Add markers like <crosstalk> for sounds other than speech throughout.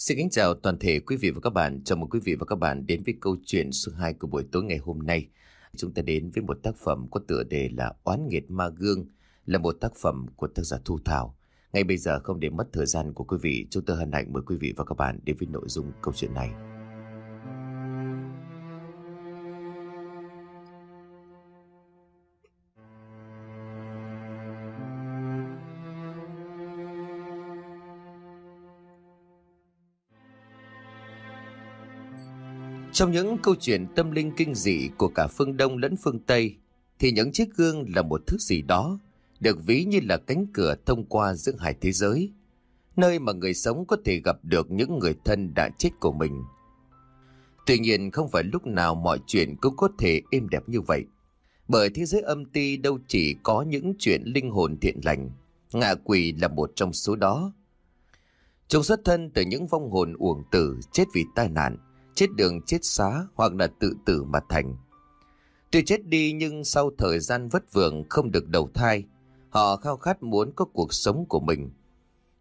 Xin kính chào toàn thể quý vị và các bạn. Chào mừng quý vị và các bạn đến với câu chuyện số 2 của buổi tối ngày hôm nay. Chúng ta đến với một tác phẩm có tựa đề là Oán nghiệt ma gương, là một tác phẩm của tác giả Thu Thảo. Ngay bây giờ không để mất thời gian của quý vị, chúng tôi hân hạnh mời quý vị và các bạn đến với nội dung câu chuyện này. Trong những câu chuyện tâm linh kinh dị của cả phương Đông lẫn phương Tây, thì những chiếc gương là một thứ gì đó, được ví như là cánh cửa thông qua giữa hai thế giới, nơi mà người sống có thể gặp được những người thân đã chết của mình. Tuy nhiên không phải lúc nào mọi chuyện cũng có thể êm đẹp như vậy, bởi thế giới âm ti đâu chỉ có những chuyện linh hồn thiện lành, ngạ quỷ là một trong số đó. Chúng xuất thân từ những vong hồn uổng tử chết vì tai nạn, chết đường chết xá hoặc là tự tử mà thành. Tuy chết đi nhưng sau thời gian vất vưởng không được đầu thai, họ khao khát muốn có cuộc sống của mình.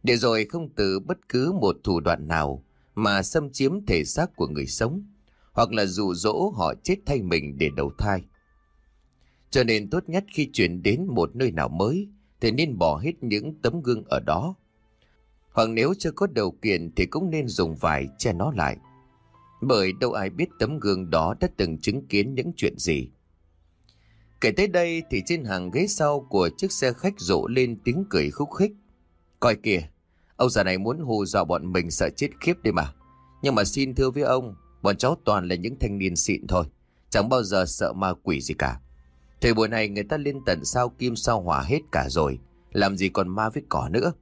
Để rồi không từ bất cứ một thủ đoạn nào mà xâm chiếm thể xác của người sống, hoặc là dụ dỗ họ chết thay mình để đầu thai. Cho nên tốt nhất khi chuyển đến một nơi nào mới thì nên bỏ hết những tấm gương ở đó. Hoặc nếu chưa có điều kiện thì cũng nên dùng vải che nó lại bởi đâu ai biết tấm gương đó đã từng chứng kiến những chuyện gì. Kể tới đây thì trên hàng ghế sau của chiếc xe khách rộ lên tiếng cười khúc khích. Coi kìa, ông già này muốn hù dọa bọn mình sợ chết khiếp đi mà. Nhưng mà xin thưa với ông, bọn cháu toàn là những thanh niên xịn thôi, chẳng bao giờ sợ ma quỷ gì cả. Thời buổi này người ta lên tận sao kim sao hỏa hết cả rồi, làm gì còn ma với cỏ nữa.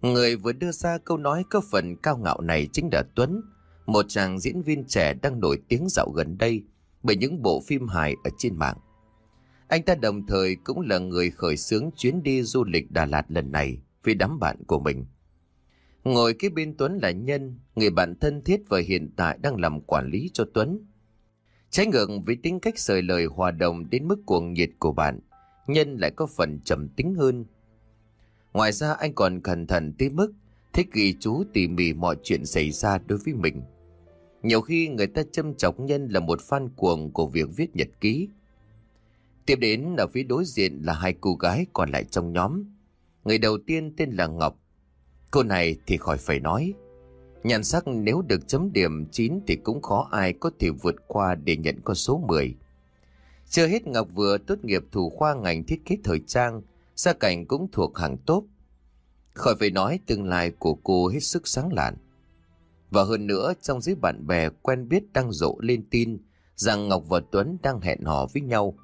Người vừa đưa ra câu nói có phần cao ngạo này chính là Tuấn, một chàng diễn viên trẻ đang nổi tiếng dạo gần đây bởi những bộ phim hài ở trên mạng. Anh ta đồng thời cũng là người khởi xướng chuyến đi du lịch Đà Lạt lần này vì đám bạn của mình. Ngồi kế bên Tuấn là Nhân, người bạn thân thiết và hiện tại đang làm quản lý cho Tuấn. Trái ngược với tính cách sời lời hòa đồng đến mức cuồng nhiệt của bạn, Nhân lại có phần trầm tính hơn. Ngoài ra anh còn cẩn thận tới mức thích ghi chú tỉ mỉ mọi chuyện xảy ra đối với mình. Nhiều khi người ta châm chọc nhân là một fan cuồng của việc viết nhật ký. Tiếp đến ở phía đối diện là hai cô gái còn lại trong nhóm. Người đầu tiên tên là Ngọc. Cô này thì khỏi phải nói. Nhàn sắc nếu được chấm điểm 9 thì cũng khó ai có thể vượt qua để nhận con số 10. Chưa hết Ngọc vừa tốt nghiệp thủ khoa ngành thiết kế thời trang, gia cảnh cũng thuộc hàng tốt. Khỏi phải nói tương lai của cô hết sức sáng lạn. Và hơn nữa trong giới bạn bè quen biết đang rộ lên tin rằng Ngọc và Tuấn đang hẹn hò với nhau.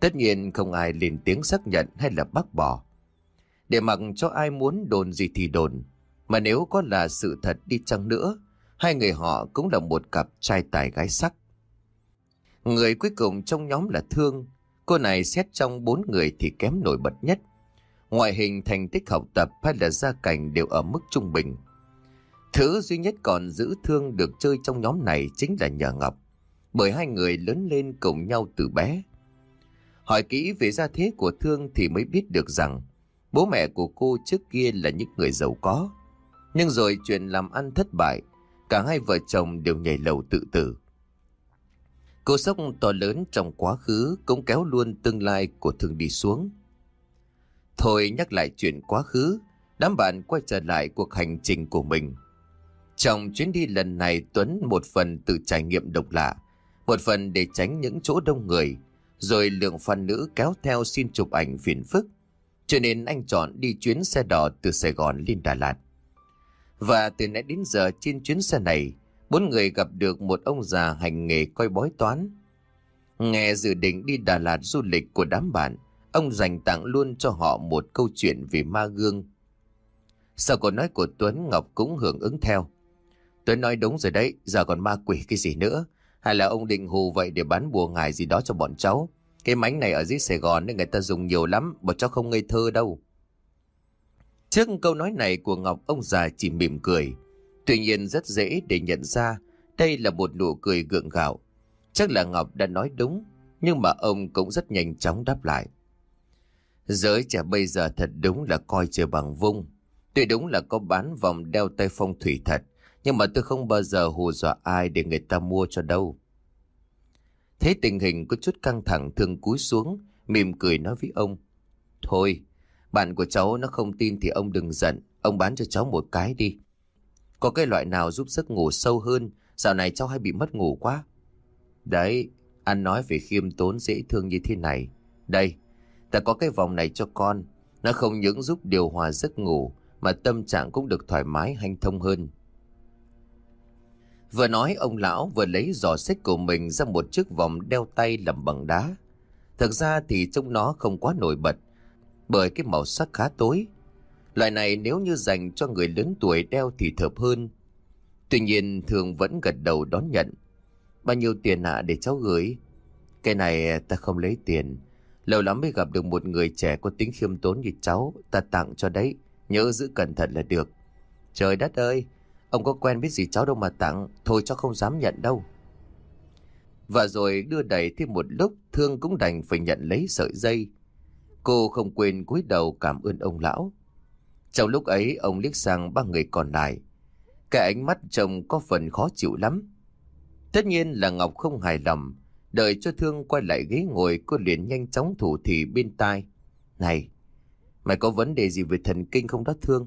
Tất nhiên không ai lên tiếng xác nhận hay là bác bỏ. Để mặc cho ai muốn đồn gì thì đồn, mà nếu có là sự thật đi chăng nữa, hai người họ cũng là một cặp trai tài gái sắc. Người cuối cùng trong nhóm là Thương, cô này xét trong bốn người thì kém nổi bật nhất. Ngoại hình thành tích học tập hay là gia cảnh đều ở mức trung bình. Thứ duy nhất còn giữ thương được chơi trong nhóm này chính là nhờ Ngọc, bởi hai người lớn lên cùng nhau từ bé. Hỏi kỹ về gia thế của Thương thì mới biết được rằng bố mẹ của cô trước kia là những người giàu có. Nhưng rồi chuyện làm ăn thất bại, cả hai vợ chồng đều nhảy lầu tự tử. Cô sốc to lớn trong quá khứ cũng kéo luôn tương lai của Thương đi xuống. Thôi nhắc lại chuyện quá khứ, đám bạn quay trở lại cuộc hành trình của mình – trong chuyến đi lần này Tuấn một phần tự trải nghiệm độc lạ, một phần để tránh những chỗ đông người, rồi lượng fan nữ kéo theo xin chụp ảnh phiền phức. Cho nên anh chọn đi chuyến xe đỏ từ Sài Gòn lên Đà Lạt. Và từ nãy đến giờ trên chuyến xe này, bốn người gặp được một ông già hành nghề coi bói toán. Nghe dự định đi Đà Lạt du lịch của đám bạn, ông dành tặng luôn cho họ một câu chuyện về ma gương. Sau câu nói của Tuấn, Ngọc cũng hưởng ứng theo. Tuấn nói đúng rồi đấy, giờ còn ma quỷ cái gì nữa. Hay là ông định hù vậy để bán bùa ngài gì đó cho bọn cháu. Cái mánh này ở dưới Sài Gòn nên người ta dùng nhiều lắm, bọn cháu không ngây thơ đâu. Trước câu nói này của Ngọc, ông già chỉ mỉm cười. Tuy nhiên rất dễ để nhận ra đây là một nụ cười gượng gạo. Chắc là Ngọc đã nói đúng, nhưng mà ông cũng rất nhanh chóng đáp lại. Giới trẻ bây giờ thật đúng là coi trời bằng vung. Tuy đúng là có bán vòng đeo tay phong thủy thật, nhưng mà tôi không bao giờ hù dọa ai để người ta mua cho đâu. Thế tình hình có chút căng thẳng thường cúi xuống, mỉm cười nói với ông. Thôi, bạn của cháu nó không tin thì ông đừng giận, ông bán cho cháu một cái đi. Có cái loại nào giúp giấc ngủ sâu hơn, dạo này cháu hay bị mất ngủ quá. Đấy, anh nói về khiêm tốn dễ thương như thế này. Đây, ta có cái vòng này cho con. Nó không những giúp điều hòa giấc ngủ, mà tâm trạng cũng được thoải mái hanh thông hơn. Vừa nói ông lão vừa lấy giỏ sách của mình ra một chiếc vòng đeo tay làm bằng đá. Thực ra thì trông nó không quá nổi bật bởi cái màu sắc khá tối. Loại này nếu như dành cho người lớn tuổi đeo thì thợp hơn. Tuy nhiên thường vẫn gật đầu đón nhận. Bao nhiêu tiền ạ để cháu gửi? Cái này ta không lấy tiền. Lâu lắm mới gặp được một người trẻ có tính khiêm tốn như cháu. Ta tặng cho đấy. Nhớ giữ cẩn thận là được. Trời đất ơi! Ông có quen biết gì cháu đâu mà tặng Thôi cháu không dám nhận đâu Và rồi đưa đẩy thêm một lúc Thương cũng đành phải nhận lấy sợi dây Cô không quên cúi đầu cảm ơn ông lão Trong lúc ấy ông liếc sang ba người còn lại Cái ánh mắt chồng có phần khó chịu lắm Tất nhiên là Ngọc không hài lòng Đợi cho Thương quay lại ghế ngồi Cô liền nhanh chóng thủ thị bên tai Này Mày có vấn đề gì về thần kinh không đó Thương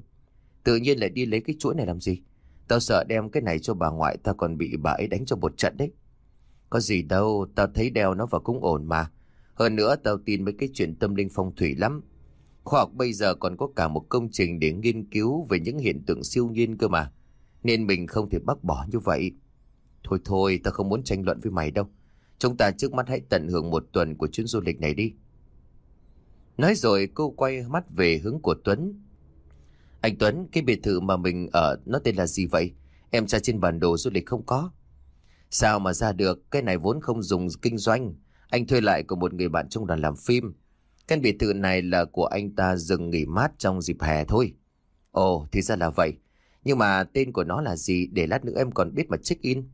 Tự nhiên lại đi lấy cái chuỗi này làm gì Tao sợ đem cái này cho bà ngoại Tao còn bị bà ấy đánh cho một trận đấy Có gì đâu Tao thấy đeo nó vào cũng ổn mà Hơn nữa tao tin mấy cái chuyện tâm linh phong thủy lắm Khoa học bây giờ còn có cả một công trình Để nghiên cứu về những hiện tượng siêu nhiên cơ mà Nên mình không thể bác bỏ như vậy Thôi thôi tao không muốn tranh luận với mày đâu Chúng ta trước mắt hãy tận hưởng một tuần của chuyến du lịch này đi Nói rồi cô quay mắt về hướng của Tuấn anh Tuấn, cái biệt thự mà mình ở nó tên là gì vậy? Em tra trên bản đồ du lịch không có. Sao mà ra được, cái này vốn không dùng kinh doanh. Anh thuê lại của một người bạn trong đoàn làm phim. Căn biệt thự này là của anh ta dừng nghỉ mát trong dịp hè thôi. Ồ, thì ra là vậy. Nhưng mà tên của nó là gì để lát nữa em còn biết mà check in.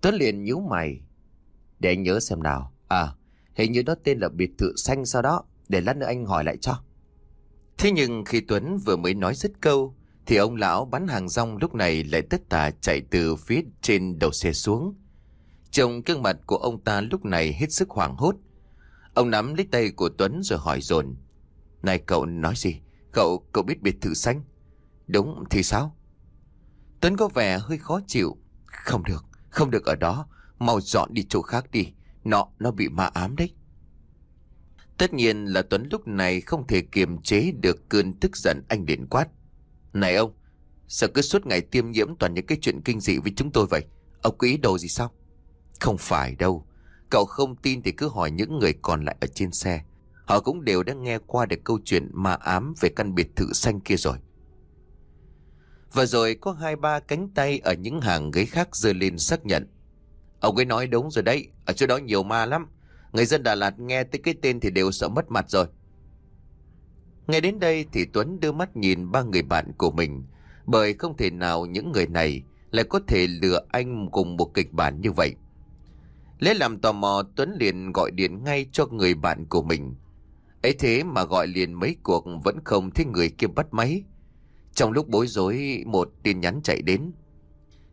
Tuấn liền nhíu mày. Để anh nhớ xem nào. À, hình như nó tên là biệt thự xanh sau đó. Để lát nữa anh hỏi lại cho. Thế nhưng khi Tuấn vừa mới nói dứt câu thì ông lão bán hàng rong lúc này lại tất tả chạy từ phía trên đầu xe xuống. Trông gương mặt của ông ta lúc này hết sức hoảng hốt. Ông nắm lấy tay của Tuấn rồi hỏi dồn Này cậu nói gì? Cậu, cậu biết biệt thự xanh? Đúng thì sao? Tuấn có vẻ hơi khó chịu. Không được, không được ở đó. Mau dọn đi chỗ khác đi. Nó, nó bị ma ám đấy. Tất nhiên là Tuấn lúc này không thể kiềm chế được cơn tức giận anh điện quát. Này ông, sao cứ suốt ngày tiêm nhiễm toàn những cái chuyện kinh dị với chúng tôi vậy? Ông có ý đồ gì sao? Không phải đâu. Cậu không tin thì cứ hỏi những người còn lại ở trên xe. Họ cũng đều đã nghe qua được câu chuyện ma ám về căn biệt thự xanh kia rồi. Và rồi có hai ba cánh tay ở những hàng ghế khác dơ lên xác nhận. Ông ấy nói đúng rồi đấy, ở chỗ đó nhiều ma lắm. Người dân Đà Lạt nghe tới cái tên thì đều sợ mất mặt rồi. Nghe đến đây thì Tuấn đưa mắt nhìn ba người bạn của mình, bởi không thể nào những người này lại có thể lừa anh cùng một kịch bản như vậy. Lấy làm tò mò Tuấn liền gọi điện ngay cho người bạn của mình. ấy thế mà gọi liền mấy cuộc vẫn không thấy người kia bắt máy. Trong lúc bối rối một tin nhắn chạy đến.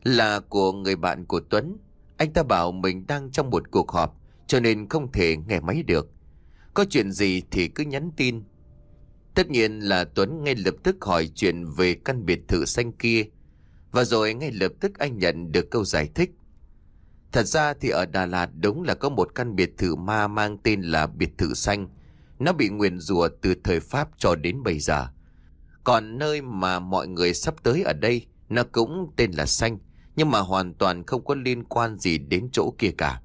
Là của người bạn của Tuấn. Anh ta bảo mình đang trong một cuộc họp cho nên không thể nghe máy được. Có chuyện gì thì cứ nhắn tin. Tất nhiên là Tuấn ngay lập tức hỏi chuyện về căn biệt thự xanh kia. Và rồi ngay lập tức anh nhận được câu giải thích. Thật ra thì ở Đà Lạt đúng là có một căn biệt thự ma mang tên là biệt thự xanh. Nó bị nguyền rủa từ thời Pháp cho đến bây giờ. Còn nơi mà mọi người sắp tới ở đây, nó cũng tên là xanh, nhưng mà hoàn toàn không có liên quan gì đến chỗ kia cả.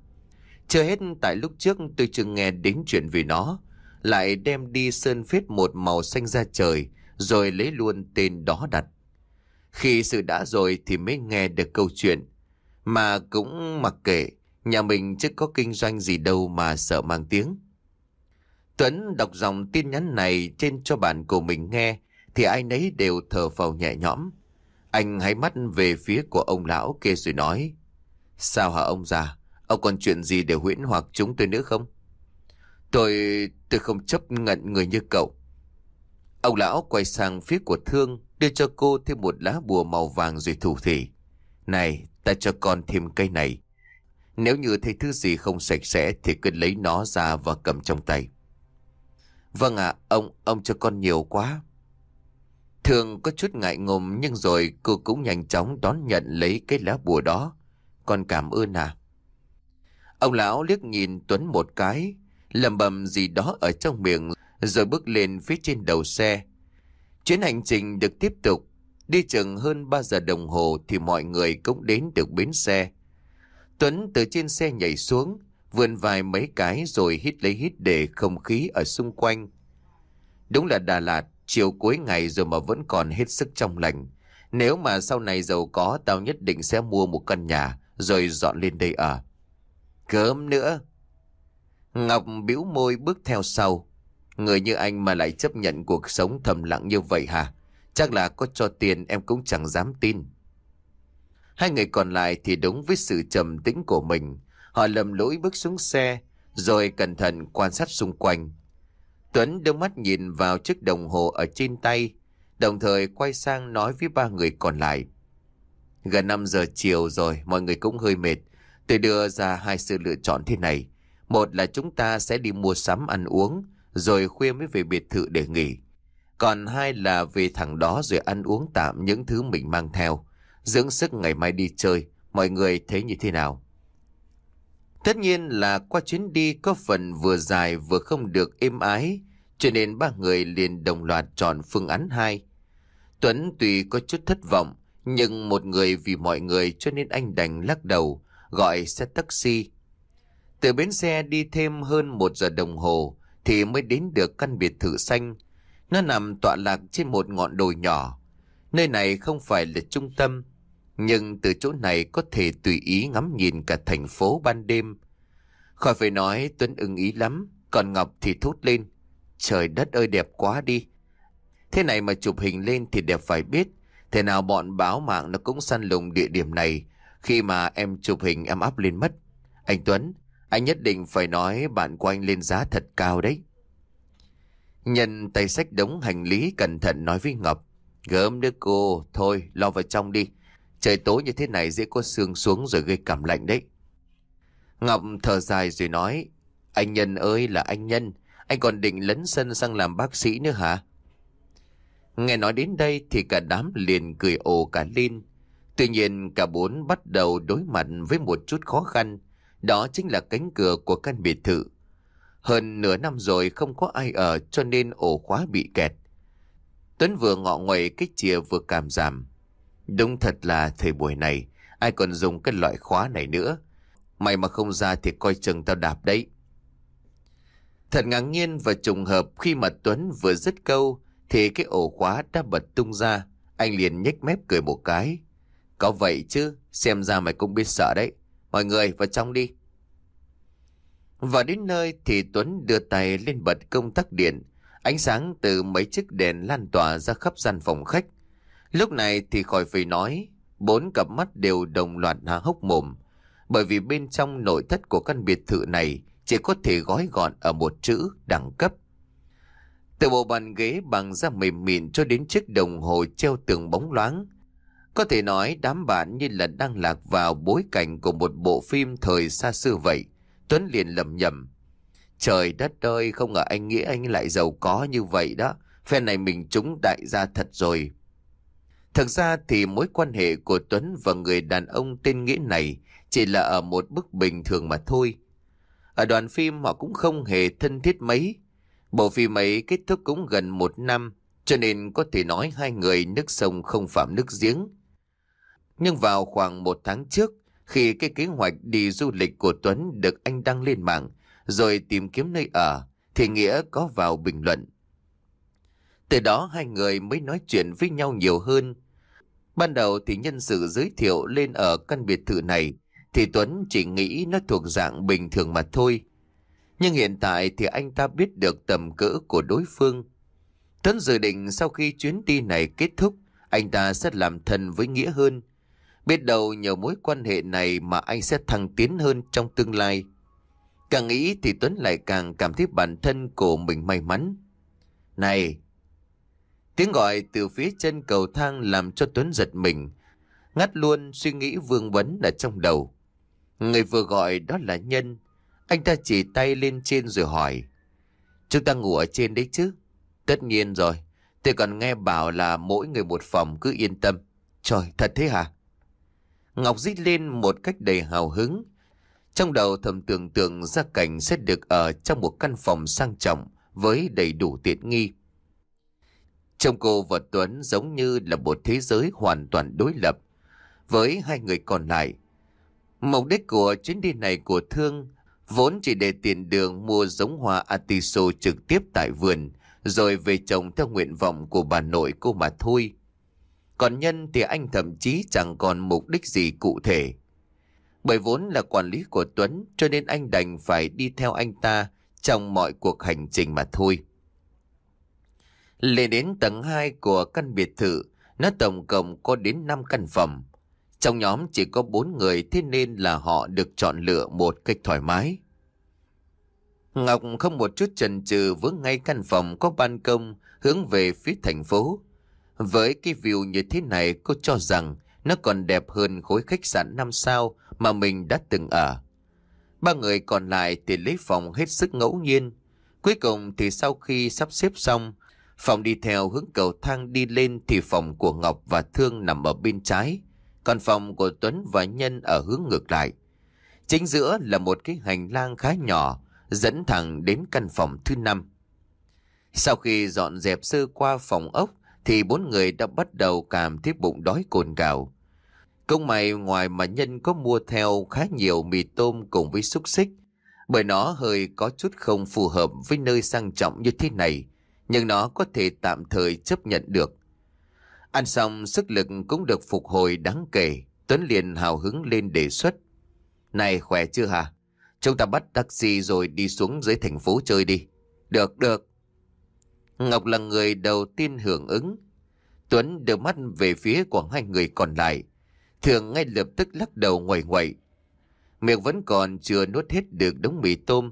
Chưa hết tại lúc trước tôi chưa nghe đến chuyện vì nó. Lại đem đi sơn phết một màu xanh ra trời, rồi lấy luôn tên đó đặt. Khi sự đã rồi thì mới nghe được câu chuyện. Mà cũng mặc kệ, nhà mình chứ có kinh doanh gì đâu mà sợ mang tiếng. Tuấn đọc dòng tin nhắn này trên cho bạn của mình nghe thì ai nấy đều thở phào nhẹ nhõm. Anh hãy mắt về phía của ông lão kia rồi nói Sao hả ông già? Ông còn chuyện gì để huyễn hoặc chúng tôi nữa không? Tôi... tôi không chấp nhận người như cậu. Ông lão quay sang phía của Thương, đưa cho cô thêm một lá bùa màu vàng rồi thủ thỉ. Này, ta cho con thêm cây này. Nếu như thấy thứ gì không sạch sẽ thì cứ lấy nó ra và cầm trong tay. Vâng ạ, ông, ông cho con nhiều quá. Thường có chút ngại ngùng nhưng rồi cô cũng nhanh chóng đón nhận lấy cái lá bùa đó. Con cảm ơn à. Ông lão liếc nhìn Tuấn một cái, lầm bầm gì đó ở trong miệng rồi bước lên phía trên đầu xe. Chuyến hành trình được tiếp tục, đi chừng hơn 3 giờ đồng hồ thì mọi người cũng đến được bến xe. Tuấn từ trên xe nhảy xuống, vươn vài mấy cái rồi hít lấy hít để không khí ở xung quanh. Đúng là Đà Lạt, chiều cuối ngày rồi mà vẫn còn hết sức trong lành. Nếu mà sau này giàu có, tao nhất định sẽ mua một căn nhà rồi dọn lên đây ở. À cớm nữa. Ngọc bĩu môi bước theo sau. Người như anh mà lại chấp nhận cuộc sống thầm lặng như vậy hả? Chắc là có cho tiền em cũng chẳng dám tin. Hai người còn lại thì đúng với sự trầm tĩnh của mình. Họ lầm lỗi bước xuống xe, rồi cẩn thận quan sát xung quanh. Tuấn đưa mắt nhìn vào chiếc đồng hồ ở trên tay, đồng thời quay sang nói với ba người còn lại. Gần 5 giờ chiều rồi, mọi người cũng hơi mệt. Tôi đưa ra hai sự lựa chọn thế này. Một là chúng ta sẽ đi mua sắm ăn uống, rồi khuya mới về biệt thự để nghỉ. Còn hai là về thẳng đó rồi ăn uống tạm những thứ mình mang theo. Dưỡng sức ngày mai đi chơi, mọi người thấy như thế nào? Tất nhiên là qua chuyến đi có phần vừa dài vừa không được êm ái, cho nên ba người liền đồng loạt chọn phương án hai Tuấn tuy có chút thất vọng, nhưng một người vì mọi người cho nên anh đành lắc đầu, gọi xe taxi. Từ bến xe đi thêm hơn một giờ đồng hồ thì mới đến được căn biệt thự xanh. Nó nằm tọa lạc trên một ngọn đồi nhỏ. Nơi này không phải là trung tâm, nhưng từ chỗ này có thể tùy ý ngắm nhìn cả thành phố ban đêm. Khỏi phải nói Tuấn ưng ý lắm, còn Ngọc thì thốt lên. Trời đất ơi đẹp quá đi. Thế này mà chụp hình lên thì đẹp phải biết. Thế nào bọn báo mạng nó cũng săn lùng địa điểm này khi mà em chụp hình em up lên mất. Anh Tuấn, anh nhất định phải nói bạn của anh lên giá thật cao đấy. Nhân tay sách đống hành lý cẩn thận nói với Ngọc. Gớm đứa cô, thôi lo vào trong đi. Trời tối như thế này dễ có sương xuống rồi gây cảm lạnh đấy. Ngọc thở dài rồi nói. Anh Nhân ơi là anh Nhân, anh còn định lấn sân sang làm bác sĩ nữa hả? Nghe nói đến đây thì cả đám liền cười ồ cả lên. Tuy nhiên cả bốn bắt đầu đối mặt với một chút khó khăn, đó chính là cánh cửa của căn biệt thự. Hơn nửa năm rồi không có ai ở cho nên ổ khóa bị kẹt. Tuấn vừa ngọ nguậy cái chìa vừa cảm giảm. Đúng thật là thời buổi này, ai còn dùng cái loại khóa này nữa. Mày mà không ra thì coi chừng tao đạp đấy. Thật ngạc nhiên và trùng hợp khi mà Tuấn vừa dứt câu thì cái ổ khóa đã bật tung ra. Anh liền nhếch mép cười một cái. Có vậy chứ, xem ra mày cũng biết sợ đấy. Mọi người vào trong đi. Và đến nơi thì Tuấn đưa tay lên bật công tắc điện. Ánh sáng từ mấy chiếc đèn lan tỏa ra khắp gian phòng khách. Lúc này thì khỏi phải nói, bốn cặp mắt đều đồng loạt há hốc mồm. Bởi vì bên trong nội thất của căn biệt thự này chỉ có thể gói gọn ở một chữ đẳng cấp. Từ bộ bàn ghế bằng da mềm mịn cho đến chiếc đồng hồ treo tường bóng loáng, có thể nói đám bạn như là đang lạc vào bối cảnh của một bộ phim thời xa xưa vậy. Tuấn liền lầm nhầm. Trời đất ơi, không ngờ anh nghĩ anh lại giàu có như vậy đó. Phen này mình trúng đại gia thật rồi. Thực ra thì mối quan hệ của Tuấn và người đàn ông tên Nghĩa này chỉ là ở một bức bình thường mà thôi. Ở đoàn phim họ cũng không hề thân thiết mấy. Bộ phim ấy kết thúc cũng gần một năm, cho nên có thể nói hai người nước sông không phạm nước giếng. Nhưng vào khoảng một tháng trước, khi cái kế hoạch đi du lịch của Tuấn được anh đăng lên mạng, rồi tìm kiếm nơi ở, thì Nghĩa có vào bình luận. Từ đó hai người mới nói chuyện với nhau nhiều hơn. Ban đầu thì nhân sự giới thiệu lên ở căn biệt thự này, thì Tuấn chỉ nghĩ nó thuộc dạng bình thường mà thôi. Nhưng hiện tại thì anh ta biết được tầm cỡ của đối phương. Tuấn dự định sau khi chuyến đi này kết thúc, anh ta sẽ làm thân với Nghĩa hơn, Biết đâu nhờ mối quan hệ này mà anh sẽ thăng tiến hơn trong tương lai. Càng nghĩ thì Tuấn lại càng cảm thấy bản thân của mình may mắn. Này! Tiếng gọi từ phía chân cầu thang làm cho Tuấn giật mình. Ngắt luôn suy nghĩ vương vấn ở trong đầu. Người vừa gọi đó là Nhân. Anh ta chỉ tay lên trên rồi hỏi. Chúng ta ngủ ở trên đấy chứ? Tất nhiên rồi. Tôi còn nghe bảo là mỗi người một phòng cứ yên tâm. Trời, thật thế hả? Ngọc rít lên một cách đầy hào hứng. Trong đầu thầm tưởng tượng ra cảnh sẽ được ở trong một căn phòng sang trọng với đầy đủ tiện nghi. Trong cô và Tuấn giống như là một thế giới hoàn toàn đối lập với hai người còn lại. Mục đích của chuyến đi này của Thương vốn chỉ để tiền đường mua giống hoa Atiso trực tiếp tại vườn rồi về trồng theo nguyện vọng của bà nội cô mà thôi. Còn nhân thì anh thậm chí chẳng còn mục đích gì cụ thể. Bởi vốn là quản lý của Tuấn cho nên anh đành phải đi theo anh ta trong mọi cuộc hành trình mà thôi. Lên đến tầng 2 của căn biệt thự, nó tổng cộng có đến 5 căn phòng. Trong nhóm chỉ có 4 người thế nên là họ được chọn lựa một cách thoải mái. Ngọc không một chút chần chừ vướng ngay căn phòng có ban công hướng về phía thành phố. Với cái view như thế này cô cho rằng nó còn đẹp hơn khối khách sạn 5 sao mà mình đã từng ở. Ba người còn lại thì lấy phòng hết sức ngẫu nhiên. Cuối cùng thì sau khi sắp xếp xong, phòng đi theo hướng cầu thang đi lên thì phòng của Ngọc và Thương nằm ở bên trái, còn phòng của Tuấn và Nhân ở hướng ngược lại. Chính giữa là một cái hành lang khá nhỏ dẫn thẳng đến căn phòng thứ năm. Sau khi dọn dẹp sơ qua phòng ốc thì bốn người đã bắt đầu cảm thấy bụng đói cồn cào. Công mày ngoài mà nhân có mua theo khá nhiều mì tôm cùng với xúc xích, bởi nó hơi có chút không phù hợp với nơi sang trọng như thế này, nhưng nó có thể tạm thời chấp nhận được. Ăn xong sức lực cũng được phục hồi đáng kể, Tuấn liền hào hứng lên đề xuất. Này khỏe chưa hả? Chúng ta bắt taxi rồi đi xuống dưới thành phố chơi đi. Được, được, Ngọc là người đầu tiên hưởng ứng. Tuấn đưa mắt về phía của hai người còn lại. Thường ngay lập tức lắc đầu ngoảy ngoảy. Miệng vẫn còn chưa nuốt hết được đống mì tôm.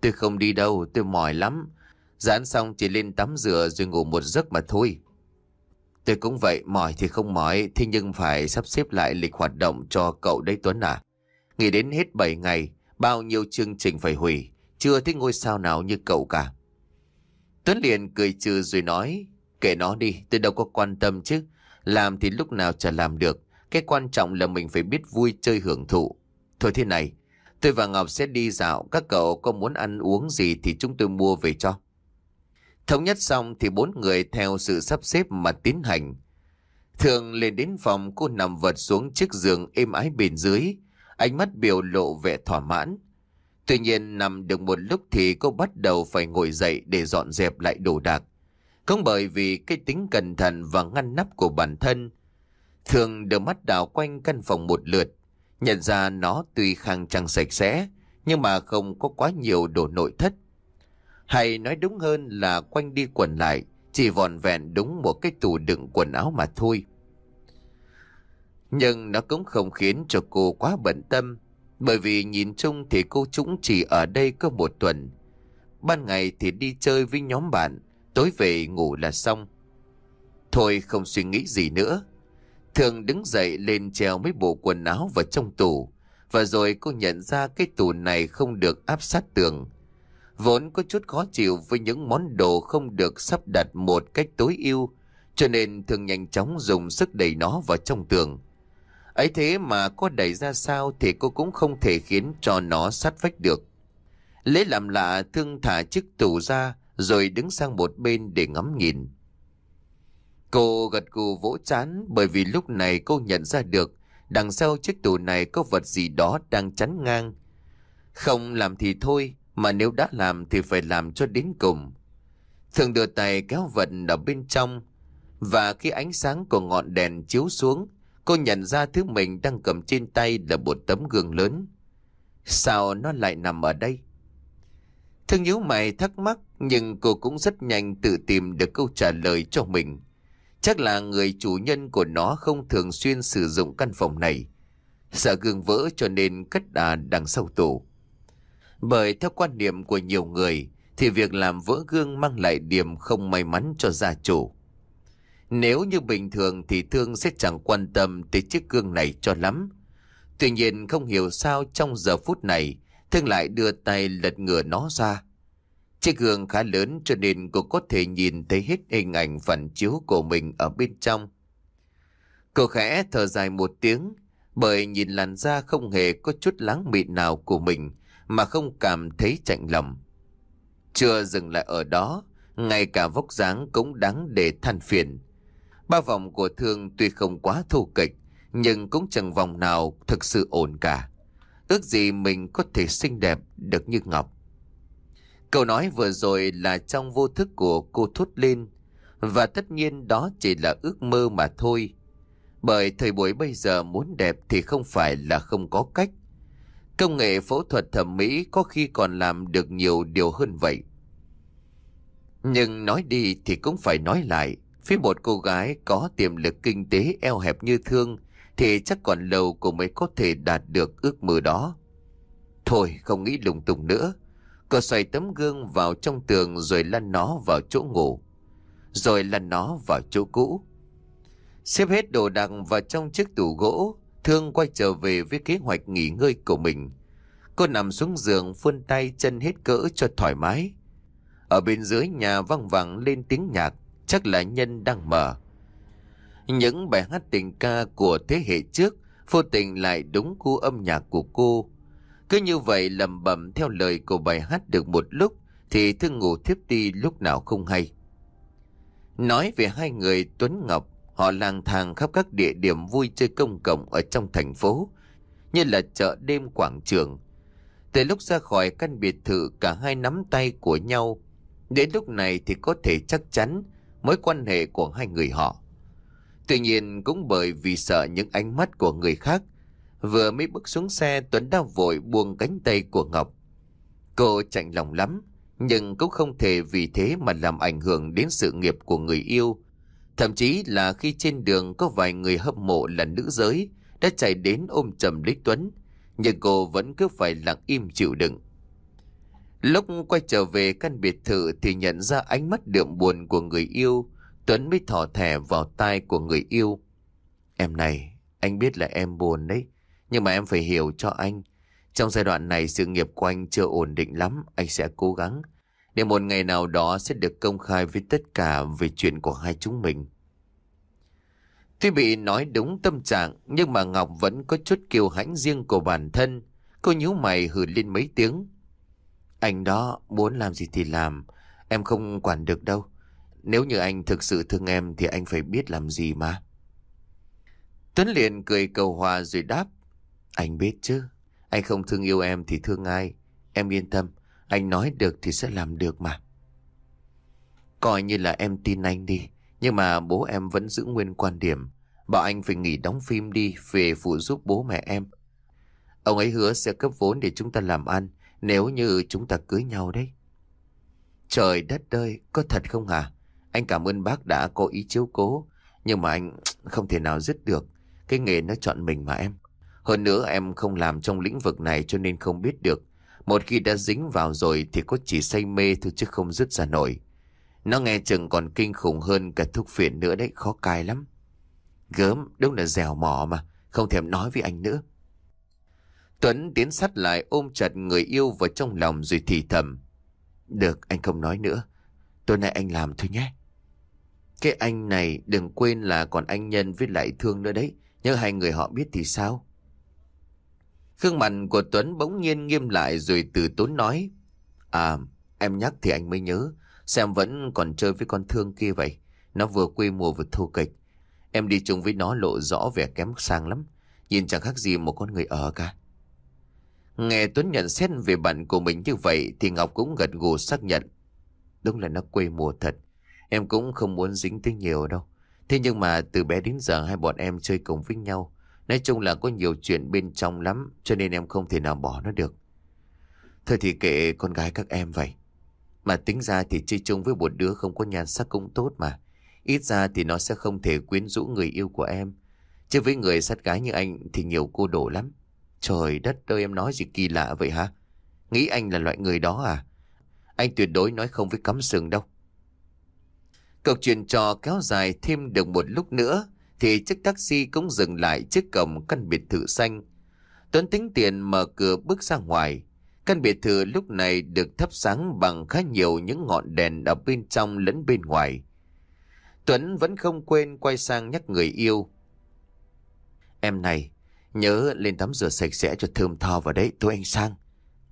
Tôi không đi đâu, tôi mỏi lắm. Giãn xong chỉ lên tắm rửa rồi ngủ một giấc mà thôi. Tôi cũng vậy, mỏi thì không mỏi, thế nhưng phải sắp xếp lại lịch hoạt động cho cậu đấy Tuấn à. Nghỉ đến hết 7 ngày, bao nhiêu chương trình phải hủy, chưa thấy ngôi sao nào như cậu cả. Tuấn liền cười trừ rồi nói, kể nó đi, tôi đâu có quan tâm chứ. Làm thì lúc nào chả làm được, cái quan trọng là mình phải biết vui chơi hưởng thụ. Thôi thế này, tôi và Ngọc sẽ đi dạo, các cậu có muốn ăn uống gì thì chúng tôi mua về cho. Thống nhất xong thì bốn người theo sự sắp xếp mà tiến hành. Thường lên đến phòng cô nằm vật xuống chiếc giường êm ái bên dưới, ánh mắt biểu lộ vẻ thỏa mãn. Tuy nhiên nằm được một lúc thì cô bắt đầu phải ngồi dậy để dọn dẹp lại đồ đạc. Không bởi vì cái tính cẩn thận và ngăn nắp của bản thân. Thường đưa mắt đảo quanh căn phòng một lượt, nhận ra nó tuy khang trang sạch sẽ, nhưng mà không có quá nhiều đồ nội thất. Hay nói đúng hơn là quanh đi quần lại, chỉ vòn vẹn đúng một cái tủ đựng quần áo mà thôi. Nhưng nó cũng không khiến cho cô quá bận tâm. Bởi vì nhìn chung thì cô chúng chỉ ở đây có một tuần. Ban ngày thì đi chơi với nhóm bạn, tối về ngủ là xong. Thôi không suy nghĩ gì nữa. Thường đứng dậy lên treo mấy bộ quần áo vào trong tủ. Và rồi cô nhận ra cái tủ này không được áp sát tường. Vốn có chút khó chịu với những món đồ không được sắp đặt một cách tối ưu. Cho nên thường nhanh chóng dùng sức đẩy nó vào trong tường ấy thế mà có đẩy ra sao thì cô cũng không thể khiến cho nó sát vách được. Lễ làm lạ thương thả chiếc tủ ra rồi đứng sang một bên để ngắm nhìn. Cô gật gù vỗ chán bởi vì lúc này cô nhận ra được đằng sau chiếc tủ này có vật gì đó đang chắn ngang. Không làm thì thôi, mà nếu đã làm thì phải làm cho đến cùng. Thường đưa tay kéo vật ở bên trong và khi ánh sáng của ngọn đèn chiếu xuống Cô nhận ra thứ mình đang cầm trên tay là một tấm gương lớn. Sao nó lại nằm ở đây? Thương nhíu mày thắc mắc nhưng cô cũng rất nhanh tự tìm được câu trả lời cho mình. Chắc là người chủ nhân của nó không thường xuyên sử dụng căn phòng này. Sợ gương vỡ cho nên cất đà đằng sau tủ. Bởi theo quan niệm của nhiều người thì việc làm vỡ gương mang lại điểm không may mắn cho gia chủ. Nếu như bình thường thì Thương sẽ chẳng quan tâm tới chiếc gương này cho lắm. Tuy nhiên không hiểu sao trong giờ phút này, Thương lại đưa tay lật ngửa nó ra. Chiếc gương khá lớn cho nên cô có thể nhìn thấy hết hình ảnh phản chiếu của mình ở bên trong. Cô khẽ thở dài một tiếng, bởi nhìn làn da không hề có chút láng mịn nào của mình mà không cảm thấy chạnh lòng. Chưa dừng lại ở đó, ngay cả vóc dáng cũng đáng để than phiền. Ba vòng của thương tuy không quá thô kịch, nhưng cũng chẳng vòng nào thực sự ổn cả. Ước gì mình có thể xinh đẹp được như Ngọc. Câu nói vừa rồi là trong vô thức của cô Thút Linh và tất nhiên đó chỉ là ước mơ mà thôi. Bởi thời buổi bây giờ muốn đẹp thì không phải là không có cách. Công nghệ phẫu thuật thẩm mỹ có khi còn làm được nhiều điều hơn vậy. Nhưng nói đi thì cũng phải nói lại. Phía một cô gái có tiềm lực kinh tế eo hẹp như thương thì chắc còn lâu cô mới có thể đạt được ước mơ đó. Thôi không nghĩ lung tung nữa. Cô xoay tấm gương vào trong tường rồi lăn nó vào chỗ ngủ. Rồi lăn nó vào chỗ cũ. Xếp hết đồ đạc vào trong chiếc tủ gỗ, Thương quay trở về với kế hoạch nghỉ ngơi của mình. Cô nằm xuống giường phun tay chân hết cỡ cho thoải mái. Ở bên dưới nhà văng vẳng lên tiếng nhạc chắc là nhân đang mở. Những bài hát tình ca của thế hệ trước vô tình lại đúng gu âm nhạc của cô. Cứ như vậy lầm bầm theo lời của bài hát được một lúc thì thương ngủ thiếp đi lúc nào không hay. Nói về hai người Tuấn Ngọc, họ lang thang khắp các địa điểm vui chơi công cộng ở trong thành phố, như là chợ đêm quảng trường. Từ lúc ra khỏi căn biệt thự cả hai nắm tay của nhau, đến lúc này thì có thể chắc chắn mối quan hệ của hai người họ. Tuy nhiên cũng bởi vì sợ những ánh mắt của người khác, vừa mới bước xuống xe Tuấn đã vội buông cánh tay của Ngọc. Cô chạnh lòng lắm, nhưng cũng không thể vì thế mà làm ảnh hưởng đến sự nghiệp của người yêu. Thậm chí là khi trên đường có vài người hâm mộ là nữ giới đã chạy đến ôm chầm lấy Tuấn, nhưng cô vẫn cứ phải lặng im chịu đựng. Lúc quay trở về căn biệt thự thì nhận ra ánh mắt đượm buồn của người yêu, Tuấn mới thỏ thẻ vào tai của người yêu. Em này, anh biết là em buồn đấy, nhưng mà em phải hiểu cho anh. Trong giai đoạn này sự nghiệp của anh chưa ổn định lắm, anh sẽ cố gắng. Để một ngày nào đó sẽ được công khai với tất cả về chuyện của hai chúng mình. Tuy bị nói đúng tâm trạng, nhưng mà Ngọc vẫn có chút kiêu hãnh riêng của bản thân. Cô nhíu mày hừ lên mấy tiếng. Anh đó muốn làm gì thì làm, em không quản được đâu. Nếu như anh thực sự thương em thì anh phải biết làm gì mà. Tuấn liền cười cầu hòa rồi đáp. Anh biết chứ, anh không thương yêu em thì thương ai. Em yên tâm, anh nói được thì sẽ làm được mà. Coi như là em tin anh đi, nhưng mà bố em vẫn giữ nguyên quan điểm. Bảo anh phải nghỉ đóng phim đi về phụ giúp bố mẹ em. Ông ấy hứa sẽ cấp vốn để chúng ta làm ăn nếu như chúng ta cưới nhau đấy. Trời đất ơi, có thật không hả? Anh cảm ơn bác đã cố ý chiếu cố. Nhưng mà anh <tsk> không thể nào dứt được. Cái nghề nó chọn mình mà em. Hơn nữa em không làm trong lĩnh vực này cho nên không biết được. Một khi đã dính vào rồi thì có chỉ say mê thôi chứ không dứt ra nổi. Nó nghe chừng còn kinh khủng hơn cả thuốc phiện nữa đấy, khó cai lắm. Gớm, đúng là dẻo mỏ mà, không thèm nói với anh nữa. Tuấn tiến sát lại ôm chặt người yêu vào trong lòng rồi thì thầm. Được, anh không nói nữa. Tối nay anh làm thôi nhé. Cái anh này đừng quên là còn anh Nhân với lại Thương nữa đấy. Nhớ hai người họ biết thì sao? Khương mặt của Tuấn bỗng nhiên nghiêm lại rồi từ tốn nói. À, em nhắc thì anh mới nhớ. Xem vẫn còn chơi với con Thương kia vậy. Nó vừa quê mùa vừa thu kịch. Em đi chung với nó lộ rõ vẻ kém sang lắm. Nhìn chẳng khác gì một con người ở cả. Nghe Tuấn nhận xét về bạn của mình như vậy thì Ngọc cũng gật gù xác nhận. Đúng là nó quê mùa thật. Em cũng không muốn dính tới nhiều đâu. Thế nhưng mà từ bé đến giờ hai bọn em chơi cùng với nhau. Nói chung là có nhiều chuyện bên trong lắm cho nên em không thể nào bỏ nó được. Thôi thì kệ con gái các em vậy. Mà tính ra thì chơi chung với một đứa không có nhan sắc cũng tốt mà. Ít ra thì nó sẽ không thể quyến rũ người yêu của em. Chứ với người sát gái như anh thì nhiều cô đổ lắm. Trời đất ơi em nói gì kỳ lạ vậy hả? Nghĩ anh là loại người đó à? Anh tuyệt đối nói không với cắm sừng đâu. Cậu chuyện trò kéo dài thêm được một lúc nữa thì chiếc taxi cũng dừng lại trước cổng căn biệt thự xanh. Tuấn tính tiền mở cửa bước ra ngoài. Căn biệt thự lúc này được thắp sáng bằng khá nhiều những ngọn đèn ở bên trong lẫn bên ngoài. Tuấn vẫn không quên quay sang nhắc người yêu. Em này, Nhớ lên tắm rửa sạch sẽ cho thơm tho vào đấy Thôi anh sang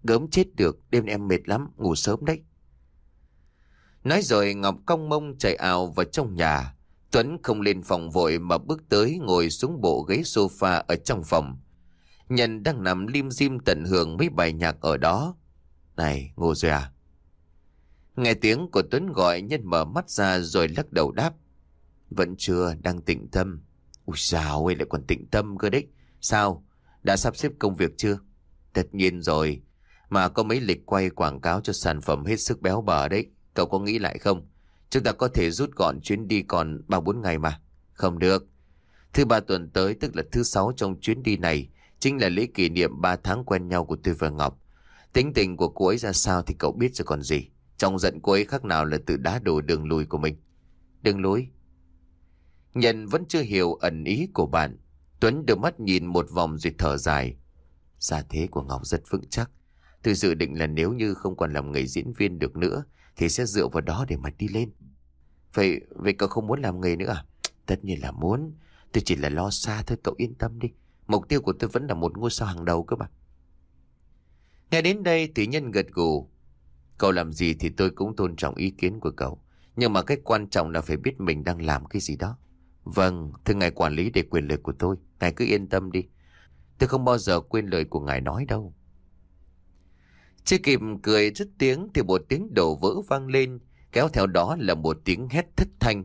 Gớm chết được Đêm em mệt lắm Ngủ sớm đấy Nói rồi Ngọc cong mông chạy ảo vào trong nhà Tuấn không lên phòng vội mà bước tới ngồi xuống bộ ghế sofa ở trong phòng. Nhân đang nằm lim dim tận hưởng mấy bài nhạc ở đó. Này, ngủ rồi à? Nghe tiếng của Tuấn gọi Nhân mở mắt ra rồi lắc đầu đáp. Vẫn chưa, đang tịnh tâm. Ui dào ơi, lại còn tịnh tâm cơ đấy. Sao? Đã sắp xếp công việc chưa? Tất nhiên rồi. Mà có mấy lịch quay quảng cáo cho sản phẩm hết sức béo bở đấy. Cậu có nghĩ lại không? Chúng ta có thể rút gọn chuyến đi còn 3-4 ngày mà. Không được. Thứ ba tuần tới tức là thứ sáu trong chuyến đi này chính là lễ kỷ niệm 3 tháng quen nhau của tôi và Ngọc. Tính tình của cô ấy ra sao thì cậu biết rồi còn gì. Trong giận cô ấy khác nào là tự đá đổ đường lùi của mình. Đường lối. Nhân vẫn chưa hiểu ẩn ý của bạn. Tuấn đưa mắt nhìn một vòng rồi thở dài. Gia thế của Ngọc rất vững chắc. Tôi dự định là nếu như không còn làm nghề diễn viên được nữa thì sẽ dựa vào đó để mà đi lên. Vậy, vậy cậu không muốn làm nghề nữa à? Tất nhiên là muốn. Tôi chỉ là lo xa thôi cậu yên tâm đi. Mục tiêu của tôi vẫn là một ngôi sao hàng đầu cơ mà. Nghe đến đây thì nhân gật gù. Cậu làm gì thì tôi cũng tôn trọng ý kiến của cậu. Nhưng mà cái quan trọng là phải biết mình đang làm cái gì đó. Vâng, thưa ngài quản lý để quyền lực của tôi, ngài cứ yên tâm đi. Tôi không bao giờ quên lời của ngài nói đâu. Chưa kịp cười rứt tiếng thì một tiếng đổ vỡ vang lên, kéo theo đó là một tiếng hét thất thanh.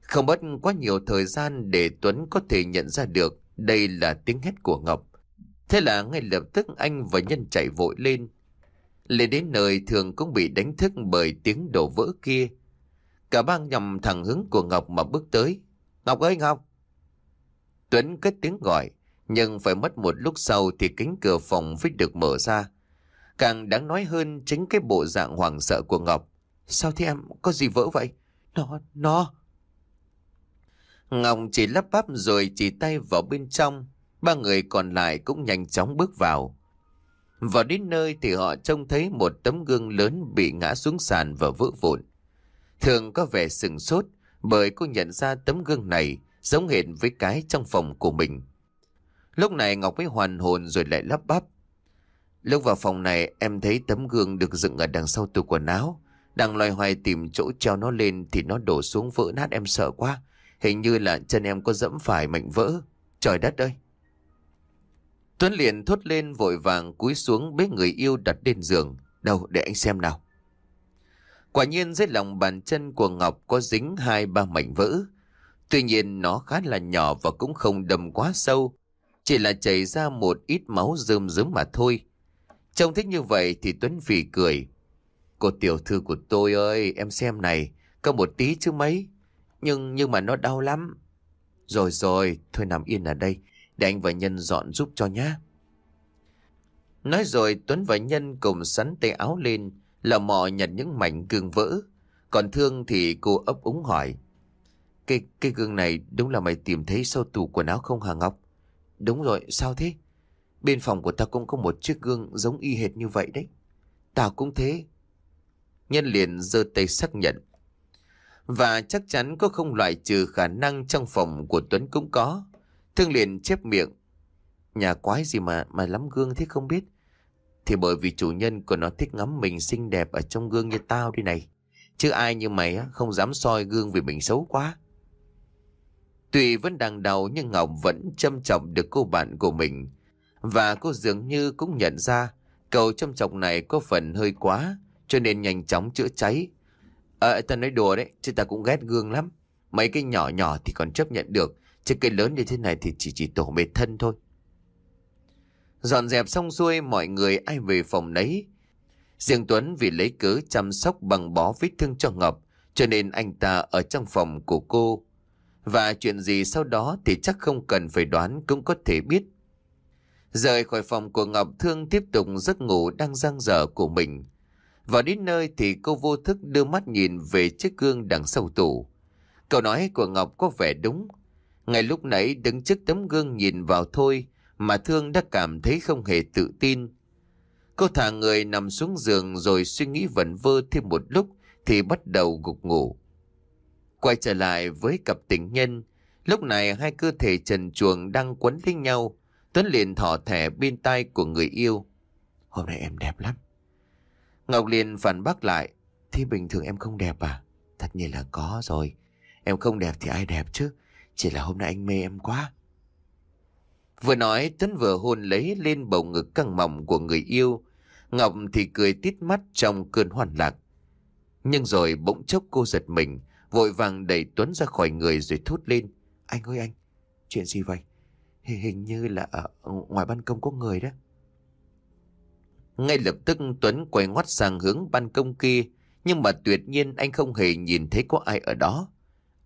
Không mất quá nhiều thời gian để Tuấn có thể nhận ra được đây là tiếng hét của Ngọc. Thế là ngay lập tức anh và Nhân chạy vội lên. Lên đến nơi thường cũng bị đánh thức bởi tiếng đổ vỡ kia. Cả bang nhầm thẳng hướng của Ngọc mà bước tới. Ngọc ơi Ngọc! Tuấn kết tiếng gọi, nhưng phải mất một lúc sau thì cánh cửa phòng vít được mở ra. Càng đáng nói hơn chính cái bộ dạng hoảng sợ của Ngọc. Sao thế em? Có gì vỡ vậy? Nó, nó... Ngọc chỉ lắp bắp rồi chỉ tay vào bên trong. Ba người còn lại cũng nhanh chóng bước vào. Vào đến nơi thì họ trông thấy một tấm gương lớn bị ngã xuống sàn và vỡ vụn. Thường có vẻ sừng sốt, bởi cô nhận ra tấm gương này giống hệt với cái trong phòng của mình. Lúc này Ngọc mới hoàn hồn rồi lại lắp bắp. Lúc vào phòng này em thấy tấm gương được dựng ở đằng sau tủ quần áo. Đang loay hoay tìm chỗ treo nó lên thì nó đổ xuống vỡ nát em sợ quá. Hình như là chân em có dẫm phải mảnh vỡ. Trời đất ơi! Tuấn liền thốt lên vội vàng cúi xuống bế người yêu đặt lên giường. Đâu để anh xem nào. Quả nhiên dưới lòng bàn chân của Ngọc có dính hai ba mảnh vỡ. Tuy nhiên nó khá là nhỏ và cũng không đầm quá sâu. Chỉ là chảy ra một ít máu rơm rớm mà thôi. Trông thích như vậy thì Tuấn phì cười. Cô tiểu thư của tôi ơi, em xem này, có một tí chứ mấy. Nhưng nhưng mà nó đau lắm. Rồi rồi, thôi nằm yên ở đây, để anh và Nhân dọn giúp cho nhá. Nói rồi Tuấn và Nhân cùng sắn tay áo lên, lò mò nhặt những mảnh gương vỡ. Còn Thương thì cô ấp úng hỏi. Cái, cái gương này đúng là mày tìm thấy sau tủ quần áo không Hà Ngọc? Đúng rồi, sao thế? Bên phòng của ta cũng có một chiếc gương giống y hệt như vậy đấy. Tao cũng thế. Nhân liền giơ tay xác nhận. Và chắc chắn có không loại trừ khả năng trong phòng của Tuấn cũng có. Thương liền chép miệng. Nhà quái gì mà mà lắm gương thế không biết. Thì bởi vì chủ nhân của nó thích ngắm mình xinh đẹp ở trong gương như tao đi này. Chứ ai như mày á không dám soi gương vì mình xấu quá. Tuy vẫn đang đầu nhưng Ngọc vẫn châm trọng được cô bạn của mình. Và cô dường như cũng nhận ra cầu châm chọc này có phần hơi quá cho nên nhanh chóng chữa cháy. Ờ, ta nói đùa đấy, chứ ta cũng ghét gương lắm. Mấy cái nhỏ nhỏ thì còn chấp nhận được, chứ cái lớn như thế này thì chỉ chỉ tổ mệt thân thôi. Dọn dẹp xong xuôi mọi người ai về phòng nấy. Riêng Tuấn vì lấy cớ chăm sóc bằng bó vết thương cho Ngọc cho nên anh ta ở trong phòng của cô. Và chuyện gì sau đó thì chắc không cần phải đoán cũng có thể biết. Rời khỏi phòng của Ngọc Thương tiếp tục giấc ngủ đang giang dở của mình. Vào đến nơi thì cô vô thức đưa mắt nhìn về chiếc gương đằng sau tủ. Câu nói của Ngọc có vẻ đúng. Ngay lúc nãy đứng trước tấm gương nhìn vào thôi mà Thương đã cảm thấy không hề tự tin. Cô thả người nằm xuống giường rồi suy nghĩ vẩn vơ thêm một lúc thì bắt đầu gục ngủ. Quay trở lại với cặp tình nhân, lúc này hai cơ thể trần chuồng đang quấn lấy nhau, Tuấn liền thỏ thẻ bên tai của người yêu. Hôm nay em đẹp lắm. Ngọc liền phản bác lại, thì bình thường em không đẹp à? Thật nhiên là có rồi, em không đẹp thì ai đẹp chứ, chỉ là hôm nay anh mê em quá. Vừa nói Tuấn vừa hôn lấy lên bầu ngực căng mỏng của người yêu. Ngọc thì cười tít mắt trong cơn hoàn lạc. Nhưng rồi bỗng chốc cô giật mình, vội vàng đẩy Tuấn ra khỏi người rồi thốt lên. Anh ơi anh, chuyện gì vậy? Hình như là ở ngoài ban công có người đó. Ngay lập tức Tuấn quay ngoắt sang hướng ban công kia, nhưng mà tuyệt nhiên anh không hề nhìn thấy có ai ở đó.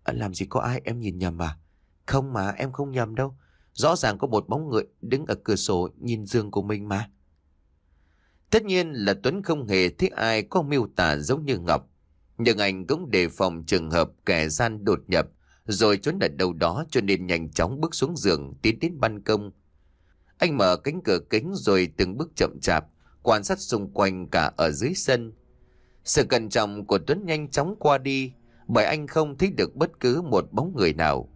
làm gì có ai em nhìn nhầm à? Không mà em không nhầm đâu. Rõ ràng có một bóng người đứng ở cửa sổ nhìn giường của mình mà. Tất nhiên là Tuấn không hề thích ai có miêu tả giống như Ngọc. Nhưng anh cũng đề phòng trường hợp kẻ gian đột nhập rồi trốn ở đâu đó cho nên nhanh chóng bước xuống giường tiến đến ban công. Anh mở cánh cửa kính rồi từng bước chậm chạp quan sát xung quanh cả ở dưới sân. Sự cẩn trọng của Tuấn nhanh chóng qua đi bởi anh không thấy được bất cứ một bóng người nào.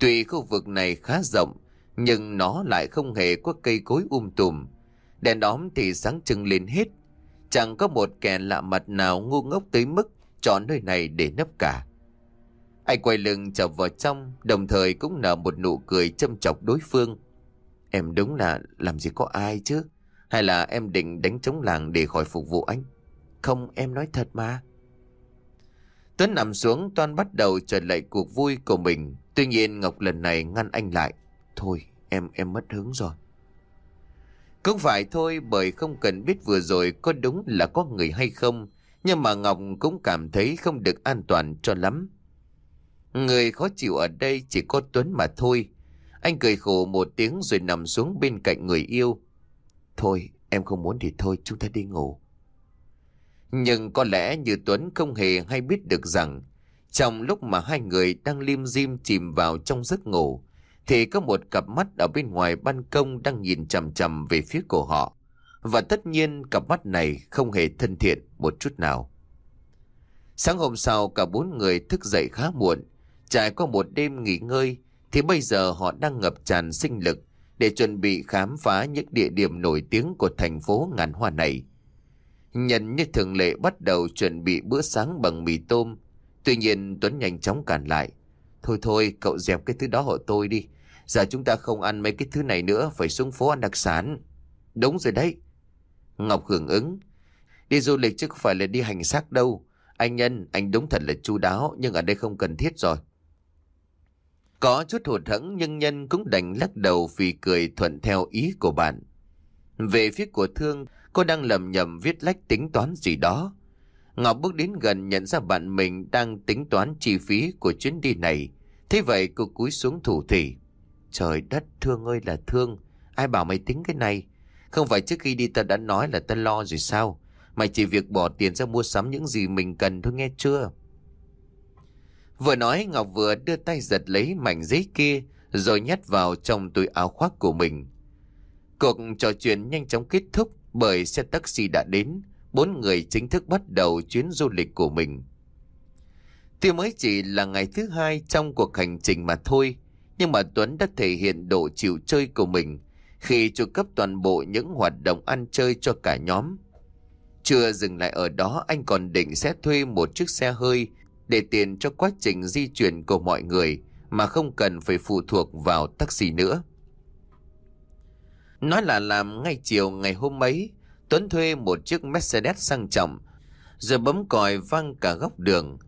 Tuy khu vực này khá rộng, nhưng nó lại không hề có cây cối um tùm. Đèn đóm thì sáng trưng lên hết. Chẳng có một kẻ lạ mặt nào ngu ngốc tới mức chọn nơi này để nấp cả. Anh quay lưng chọc vào trong, đồng thời cũng nở một nụ cười châm chọc đối phương. Em đúng là làm gì có ai chứ? Hay là em định đánh trống làng để khỏi phục vụ anh? Không, em nói thật mà. Tuấn nằm xuống, Toan bắt đầu trở lại cuộc vui của mình. Tuy nhiên Ngọc lần này ngăn anh lại. Thôi, em em mất hứng rồi. Cũng phải thôi bởi không cần biết vừa rồi có đúng là có người hay không, nhưng mà Ngọc cũng cảm thấy không được an toàn cho lắm. Người khó chịu ở đây chỉ có Tuấn mà thôi. Anh cười khổ một tiếng rồi nằm xuống bên cạnh người yêu. Thôi, em không muốn thì thôi, chúng ta đi ngủ. Nhưng có lẽ như Tuấn không hề hay biết được rằng trong lúc mà hai người đang lim dim chìm vào trong giấc ngủ, thì có một cặp mắt ở bên ngoài ban công đang nhìn chằm chằm về phía cổ họ. Và tất nhiên cặp mắt này không hề thân thiện một chút nào. Sáng hôm sau cả bốn người thức dậy khá muộn, trải qua một đêm nghỉ ngơi thì bây giờ họ đang ngập tràn sinh lực để chuẩn bị khám phá những địa điểm nổi tiếng của thành phố ngàn hoa này. Nhân như thường lệ bắt đầu chuẩn bị bữa sáng bằng mì tôm, Tuy nhiên Tuấn nhanh chóng cản lại. Thôi thôi, cậu dẹp cái thứ đó hộ tôi đi. Giờ chúng ta không ăn mấy cái thứ này nữa, phải xuống phố ăn đặc sản. Đúng rồi đấy. Ngọc hưởng ứng. Đi du lịch chứ không phải là đi hành xác đâu. Anh Nhân, anh đúng thật là chu đáo, nhưng ở đây không cần thiết rồi. Có chút hụt hẫng nhưng Nhân cũng đành lắc đầu vì cười thuận theo ý của bạn. Về phía của Thương, cô đang lầm nhầm viết lách tính toán gì đó. Ngọc bước đến gần nhận ra bạn mình đang tính toán chi phí của chuyến đi này. Thế vậy cô cúi xuống thủ thỉ. Trời đất thương ơi là thương, ai bảo mày tính cái này? Không phải trước khi đi ta đã nói là ta lo rồi sao? Mày chỉ việc bỏ tiền ra mua sắm những gì mình cần thôi nghe chưa? Vừa nói Ngọc vừa đưa tay giật lấy mảnh giấy kia rồi nhét vào trong túi áo khoác của mình. Cuộc trò chuyện nhanh chóng kết thúc bởi xe taxi đã đến bốn người chính thức bắt đầu chuyến du lịch của mình. Tuy mới chỉ là ngày thứ hai trong cuộc hành trình mà thôi, nhưng mà Tuấn đã thể hiện độ chịu chơi của mình khi chu cấp toàn bộ những hoạt động ăn chơi cho cả nhóm. Chưa dừng lại ở đó, anh còn định sẽ thuê một chiếc xe hơi để tiền cho quá trình di chuyển của mọi người mà không cần phải phụ thuộc vào taxi nữa. Nói là làm ngay chiều ngày hôm ấy, Tuấn thuê một chiếc Mercedes sang trọng, rồi bấm còi vang cả góc đường.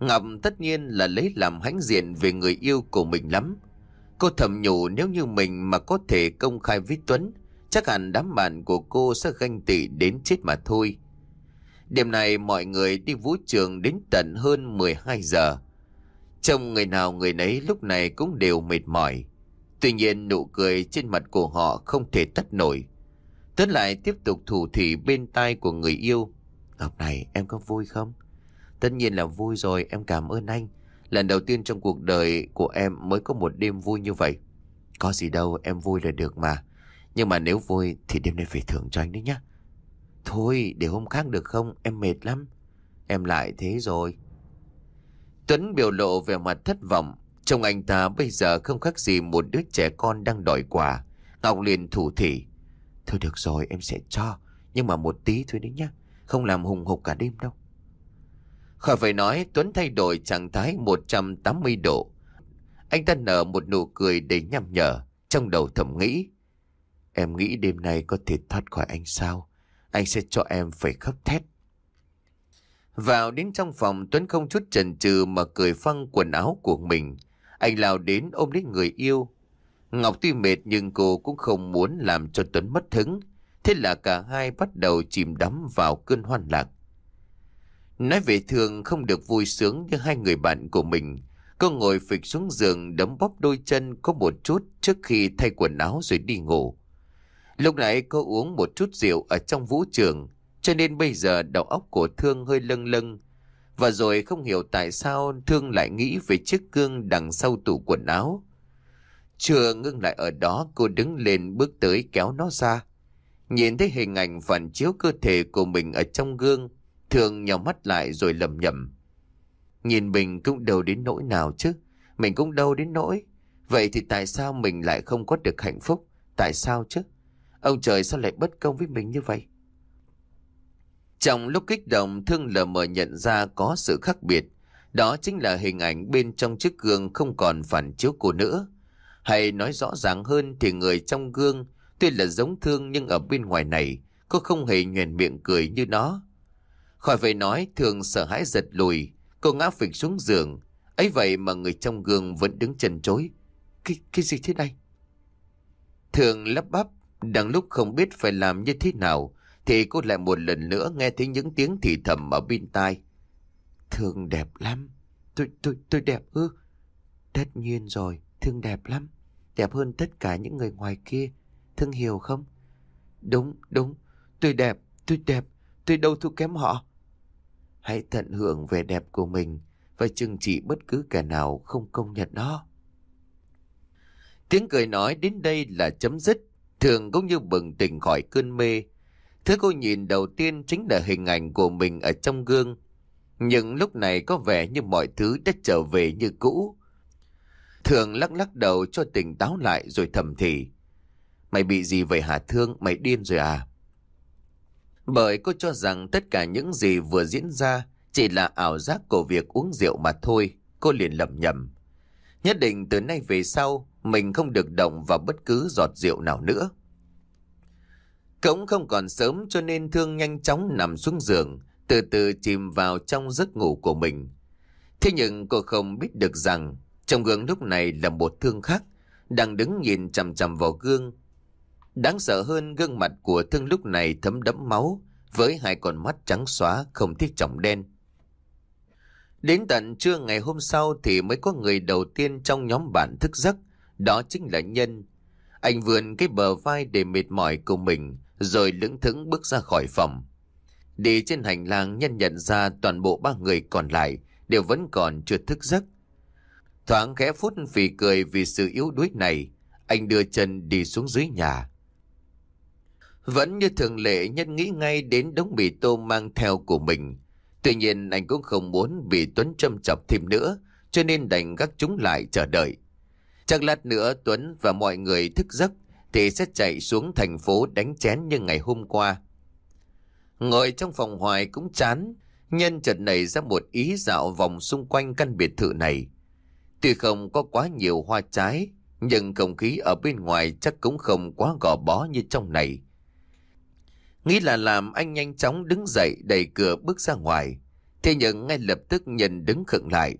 Ngọc tất nhiên là lấy làm hãnh diện về người yêu của mình lắm. Cô thầm nhủ nếu như mình mà có thể công khai với Tuấn, chắc hẳn đám bạn của cô sẽ ganh tị đến chết mà thôi. Đêm này mọi người đi vũ trường đến tận hơn 12 giờ. Trông người nào người nấy lúc này cũng đều mệt mỏi. Tuy nhiên nụ cười trên mặt của họ không thể tắt nổi. Tuấn lại tiếp tục thủ thỉ bên tai của người yêu. Ngọc này em có vui không? Tất nhiên là vui rồi em cảm ơn anh. Lần đầu tiên trong cuộc đời của em mới có một đêm vui như vậy. Có gì đâu em vui là được mà. Nhưng mà nếu vui thì đêm nay phải thưởng cho anh đấy nhá. Thôi để hôm khác được không em mệt lắm. Em lại thế rồi. Tuấn biểu lộ vẻ mặt thất vọng. Trông anh ta bây giờ không khác gì một đứa trẻ con đang đòi quà. Ngọc liền thủ thỉ. Thôi được rồi em sẽ cho Nhưng mà một tí thôi đấy nhá Không làm hùng hục cả đêm đâu Khỏi phải nói Tuấn thay đổi trạng thái 180 độ Anh ta nở một nụ cười đầy nhằm nhở Trong đầu thầm nghĩ Em nghĩ đêm nay có thể thoát khỏi anh sao Anh sẽ cho em phải khóc thét Vào đến trong phòng Tuấn không chút chần chừ mà cười phăng quần áo của mình Anh lao đến ôm lấy người yêu Ngọc tuy mệt nhưng cô cũng không muốn làm cho Tuấn mất hứng. Thế là cả hai bắt đầu chìm đắm vào cơn hoan lạc. Nói về thường không được vui sướng như hai người bạn của mình. Cô ngồi phịch xuống giường đấm bóp đôi chân có một chút trước khi thay quần áo rồi đi ngủ. Lúc nãy cô uống một chút rượu ở trong vũ trường cho nên bây giờ đầu óc của Thương hơi lâng lâng. Và rồi không hiểu tại sao Thương lại nghĩ về chiếc gương đằng sau tủ quần áo. Chưa ngưng lại ở đó cô đứng lên bước tới kéo nó ra. Nhìn thấy hình ảnh phản chiếu cơ thể của mình ở trong gương, thường nhỏ mắt lại rồi lầm nhầm. Nhìn mình cũng đâu đến nỗi nào chứ, mình cũng đâu đến nỗi. Vậy thì tại sao mình lại không có được hạnh phúc? Tại sao chứ? Ông trời sao lại bất công với mình như vậy? Trong lúc kích động Thương lờ mờ nhận ra có sự khác biệt Đó chính là hình ảnh bên trong chiếc gương không còn phản chiếu cô nữa hay nói rõ ràng hơn thì người trong gương tuy là giống thương nhưng ở bên ngoài này cô không hề nhuền miệng cười như nó. Khỏi phải nói thường sợ hãi giật lùi, cô ngã phịch xuống giường. ấy vậy mà người trong gương vẫn đứng chần chối. Cái, cái gì thế này? Thường lắp bắp, đang lúc không biết phải làm như thế nào thì cô lại một lần nữa nghe thấy những tiếng thì thầm ở bên tai. Thường đẹp lắm. Tôi, tôi, tôi đẹp ư? Tất nhiên rồi, thương đẹp lắm đẹp hơn tất cả những người ngoài kia. Thương hiểu không? Đúng, đúng, tôi đẹp, tôi đẹp, tôi đâu thua kém họ. Hãy tận hưởng vẻ đẹp của mình và chừng trị bất cứ kẻ nào không công nhận nó. Tiếng cười nói đến đây là chấm dứt, thường cũng như bừng tỉnh khỏi cơn mê. Thứ cô nhìn đầu tiên chính là hình ảnh của mình ở trong gương. Nhưng lúc này có vẻ như mọi thứ đã trở về như cũ. Thường lắc lắc đầu cho tỉnh táo lại rồi thầm thì. Mày bị gì vậy hả Thương? Mày điên rồi à? Bởi cô cho rằng tất cả những gì vừa diễn ra chỉ là ảo giác của việc uống rượu mà thôi. Cô liền lầm nhầm. Nhất định từ nay về sau mình không được động vào bất cứ giọt rượu nào nữa. Cống không còn sớm cho nên Thương nhanh chóng nằm xuống giường, từ từ chìm vào trong giấc ngủ của mình. Thế nhưng cô không biết được rằng trong gương lúc này là một thương khác, đang đứng nhìn chằm chằm vào gương. Đáng sợ hơn gương mặt của thương lúc này thấm đẫm máu, với hai con mắt trắng xóa không thích trọng đen. Đến tận trưa ngày hôm sau thì mới có người đầu tiên trong nhóm bạn thức giấc, đó chính là Nhân. Anh vườn cái bờ vai để mệt mỏi của mình, rồi lững thững bước ra khỏi phòng. Đi trên hành lang Nhân nhận ra toàn bộ ba người còn lại đều vẫn còn chưa thức giấc. Thoáng ghé phút phì cười vì sự yếu đuối này, anh đưa chân đi xuống dưới nhà. Vẫn như thường lệ nhân nghĩ ngay đến đống mì tôm mang theo của mình. Tuy nhiên anh cũng không muốn bị Tuấn châm chọc thêm nữa, cho nên đành gác chúng lại chờ đợi. Chắc lát nữa Tuấn và mọi người thức giấc thì sẽ chạy xuống thành phố đánh chén như ngày hôm qua. Ngồi trong phòng hoài cũng chán, nhân chợt nảy ra một ý dạo vòng xung quanh căn biệt thự này. Tuy không có quá nhiều hoa trái, nhưng không khí ở bên ngoài chắc cũng không quá gò bó như trong này. Nghĩ là làm anh nhanh chóng đứng dậy đẩy cửa bước ra ngoài. Thế nhưng ngay lập tức nhìn đứng khựng lại.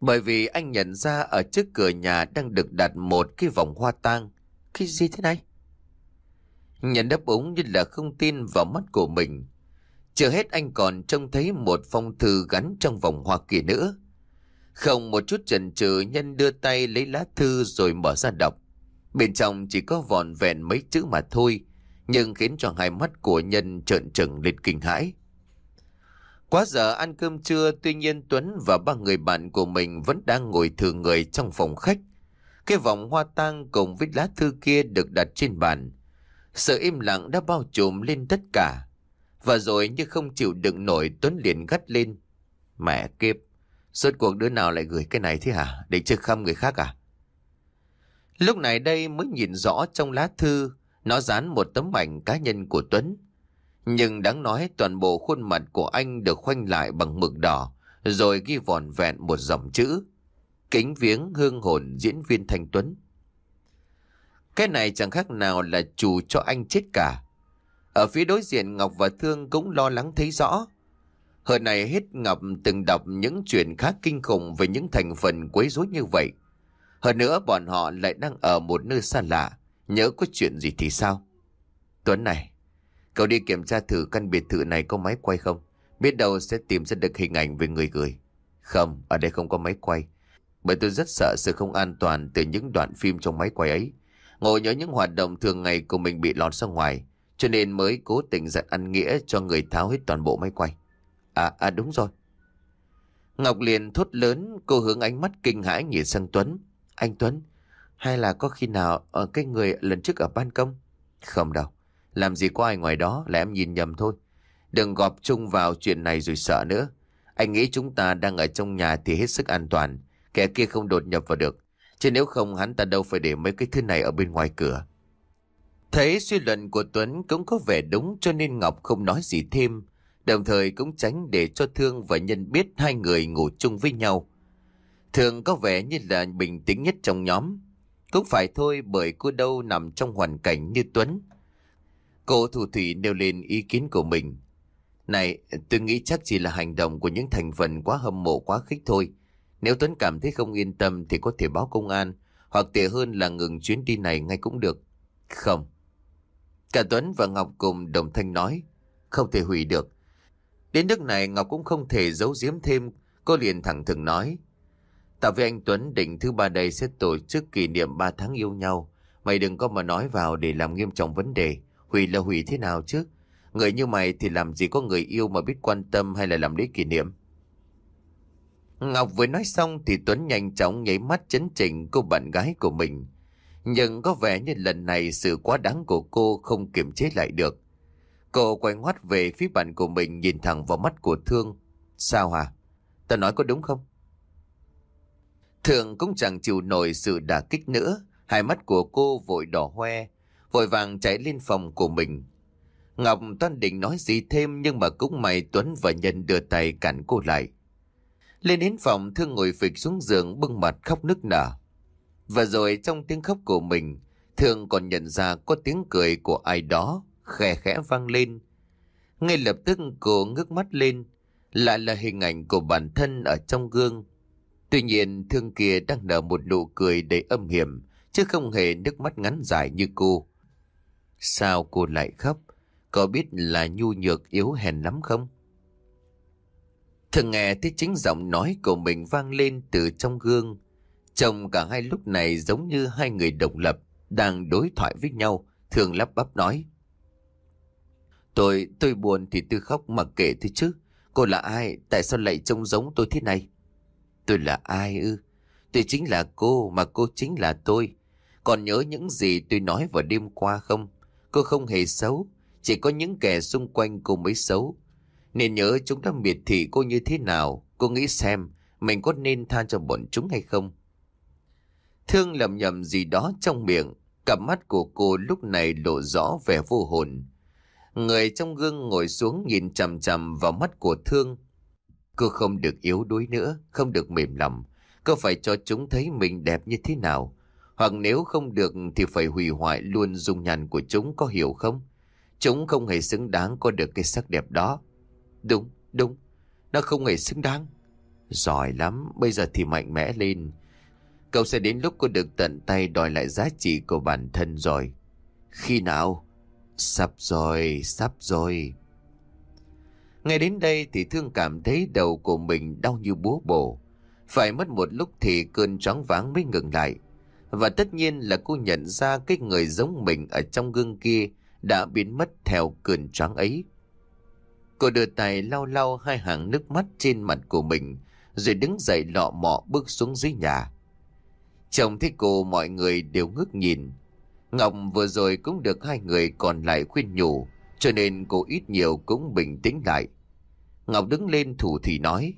Bởi vì anh nhận ra ở trước cửa nhà đang được đặt một cái vòng hoa tang. Cái gì thế này? Nhận đáp ứng như là không tin vào mắt của mình. Chưa hết anh còn trông thấy một phong thư gắn trong vòng hoa kia nữa. Không một chút chần chừ nhân đưa tay lấy lá thư rồi mở ra đọc. Bên trong chỉ có vòn vẹn mấy chữ mà thôi, nhưng khiến cho hai mắt của nhân trợn trừng lên kinh hãi. Quá giờ ăn cơm trưa, tuy nhiên Tuấn và ba người bạn của mình vẫn đang ngồi thừa người trong phòng khách. Cái vòng hoa tang cùng với lá thư kia được đặt trên bàn. Sự im lặng đã bao trùm lên tất cả. Và rồi như không chịu đựng nổi Tuấn liền gắt lên. Mẹ kiếp, Suốt cuộc đứa nào lại gửi cái này thế hả? Để chơi khăm người khác à? Lúc này đây mới nhìn rõ trong lá thư, nó dán một tấm ảnh cá nhân của Tuấn. Nhưng đáng nói toàn bộ khuôn mặt của anh được khoanh lại bằng mực đỏ, rồi ghi vòn vẹn một dòng chữ. Kính viếng hương hồn diễn viên Thanh Tuấn. Cái này chẳng khác nào là chủ cho anh chết cả. Ở phía đối diện Ngọc và Thương cũng lo lắng thấy rõ. Hồi này hết ngập từng đọc những chuyện khác kinh khủng về những thành phần quấy rối như vậy. Hơn nữa bọn họ lại đang ở một nơi xa lạ, nhớ có chuyện gì thì sao? Tuấn này, cậu đi kiểm tra thử căn biệt thự này có máy quay không? Biết đâu sẽ tìm ra được hình ảnh về người gửi. Không, ở đây không có máy quay. Bởi tôi rất sợ sự không an toàn từ những đoạn phim trong máy quay ấy. Ngồi nhớ những hoạt động thường ngày của mình bị lọt ra ngoài, cho nên mới cố tình dặn ăn nghĩa cho người tháo hết toàn bộ máy quay. À, à đúng rồi. Ngọc liền thốt lớn, cô hướng ánh mắt kinh hãi nhìn sang Tuấn. Anh Tuấn, hay là có khi nào ở ờ, cái người lần trước ở ban công? Không đâu, làm gì có ai ngoài đó là em nhìn nhầm thôi. Đừng gọp chung vào chuyện này rồi sợ nữa. Anh nghĩ chúng ta đang ở trong nhà thì hết sức an toàn. Kẻ kia không đột nhập vào được. Chứ nếu không hắn ta đâu phải để mấy cái thứ này ở bên ngoài cửa. Thấy suy luận của Tuấn cũng có vẻ đúng cho nên Ngọc không nói gì thêm đồng thời cũng tránh để cho Thương và Nhân biết hai người ngủ chung với nhau. Thương có vẻ như là bình tĩnh nhất trong nhóm. Cũng phải thôi bởi cô đâu nằm trong hoàn cảnh như Tuấn. Cô thủ thủy nêu lên ý kiến của mình. Này, tôi nghĩ chắc chỉ là hành động của những thành phần quá hâm mộ quá khích thôi. Nếu Tuấn cảm thấy không yên tâm thì có thể báo công an, hoặc tệ hơn là ngừng chuyến đi này ngay cũng được. Không. Cả Tuấn và Ngọc cùng đồng thanh nói, không thể hủy được. Đến nước này Ngọc cũng không thể giấu giếm thêm, cô liền thẳng thừng nói. Tao với anh Tuấn định thứ ba đây sẽ tổ chức kỷ niệm 3 tháng yêu nhau. Mày đừng có mà nói vào để làm nghiêm trọng vấn đề. Hủy là hủy thế nào chứ? Người như mày thì làm gì có người yêu mà biết quan tâm hay là làm lễ kỷ niệm? Ngọc vừa nói xong thì Tuấn nhanh chóng nháy mắt chấn chỉnh cô bạn gái của mình. Nhưng có vẻ như lần này sự quá đáng của cô không kiềm chế lại được. Cô quay ngoắt về phía bạn của mình nhìn thẳng vào mắt của Thương. Sao hả? ta nói có đúng không? Thương cũng chẳng chịu nổi sự đả kích nữa. Hai mắt của cô vội đỏ hoe, vội vàng chạy lên phòng của mình. Ngọc toan định nói gì thêm nhưng mà cũng mày Tuấn và Nhân đưa tay cản cô lại. Lên đến phòng Thương ngồi phịch xuống giường bưng mặt khóc nức nở. Và rồi trong tiếng khóc của mình, Thương còn nhận ra có tiếng cười của ai đó khẽ khẽ vang lên. Ngay lập tức cô ngước mắt lên, lại là hình ảnh của bản thân ở trong gương. Tuy nhiên thương kia đang nở một nụ cười đầy âm hiểm, chứ không hề nước mắt ngắn dài như cô. Sao cô lại khóc? Có biết là nhu nhược yếu hèn lắm không? Thường nghe thấy chính giọng nói của mình vang lên từ trong gương. Chồng cả hai lúc này giống như hai người độc lập, đang đối thoại với nhau, thường lắp bắp nói. Tôi, tôi buồn thì tôi khóc mà kể thế chứ. Cô là ai? Tại sao lại trông giống tôi thế này? Tôi là ai ư? Tôi chính là cô mà cô chính là tôi. Còn nhớ những gì tôi nói vào đêm qua không? Cô không hề xấu, chỉ có những kẻ xung quanh cô mới xấu. Nên nhớ chúng ta miệt thị cô như thế nào, cô nghĩ xem mình có nên tha cho bọn chúng hay không? Thương lầm nhầm gì đó trong miệng, cặp mắt của cô lúc này lộ rõ vẻ vô hồn. Người trong gương ngồi xuống nhìn chầm chầm vào mắt của Thương. Cô không được yếu đuối nữa, không được mềm lòng. Cô phải cho chúng thấy mình đẹp như thế nào. Hoặc nếu không được thì phải hủy hoại luôn dung nhan của chúng có hiểu không? Chúng không hề xứng đáng có được cái sắc đẹp đó. Đúng, đúng, nó không hề xứng đáng. Giỏi lắm, bây giờ thì mạnh mẽ lên. Cậu sẽ đến lúc cô được tận tay đòi lại giá trị của bản thân rồi. Khi nào? Sắp rồi, sắp rồi. Ngay đến đây thì thương cảm thấy đầu của mình đau như búa bổ. Phải mất một lúc thì cơn chóng váng mới ngừng lại. Và tất nhiên là cô nhận ra cái người giống mình ở trong gương kia đã biến mất theo cơn chóng ấy. Cô đưa tay lau lau hai hàng nước mắt trên mặt của mình, rồi đứng dậy lọ mọ bước xuống dưới nhà. Chồng thấy cô mọi người đều ngước nhìn, Ngọc vừa rồi cũng được hai người còn lại khuyên nhủ, cho nên cô ít nhiều cũng bình tĩnh lại. Ngọc đứng lên thủ thì nói,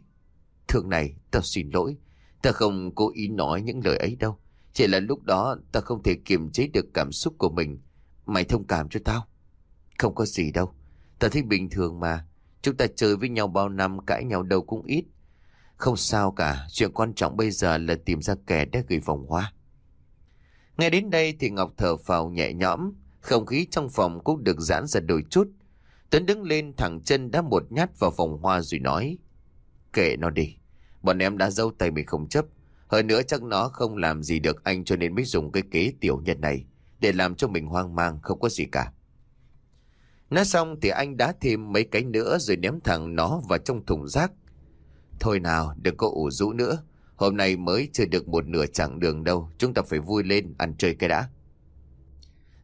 Thường này, tao xin lỗi, ta không cố ý nói những lời ấy đâu. Chỉ là lúc đó ta không thể kiềm chế được cảm xúc của mình. Mày thông cảm cho tao. Không có gì đâu, ta thích bình thường mà. Chúng ta chơi với nhau bao năm cãi nhau đâu cũng ít. Không sao cả, chuyện quan trọng bây giờ là tìm ra kẻ đã gửi vòng hoa. Nghe đến đây thì Ngọc thở phào nhẹ nhõm, không khí trong phòng cũng được giãn ra đôi chút. Tuấn đứng lên thẳng chân đã một nhát vào vòng hoa rồi nói. Kệ nó đi, bọn em đã dâu tay mình không chấp. Hơn nữa chắc nó không làm gì được anh cho nên mới dùng cái kế tiểu nhân này để làm cho mình hoang mang không có gì cả. Nói xong thì anh đá thêm mấy cái nữa rồi ném thẳng nó vào trong thùng rác. Thôi nào, đừng có ủ rũ nữa. Hôm nay mới chơi được một nửa chặng đường đâu, chúng ta phải vui lên, ăn chơi cái đã.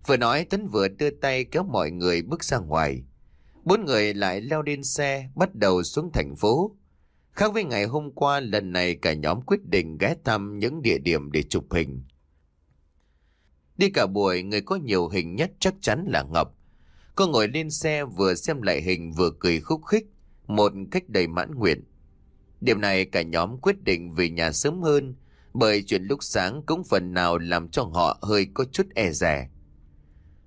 Vừa nói Tấn vừa đưa tay kéo mọi người bước ra ngoài. Bốn người lại leo lên xe, bắt đầu xuống thành phố. Khác với ngày hôm qua, lần này cả nhóm quyết định ghé thăm những địa điểm để chụp hình. Đi cả buổi, người có nhiều hình nhất chắc chắn là Ngọc. Cô ngồi lên xe vừa xem lại hình vừa cười khúc khích, một cách đầy mãn nguyện. Điểm này cả nhóm quyết định về nhà sớm hơn, bởi chuyện lúc sáng cũng phần nào làm cho họ hơi có chút e rè.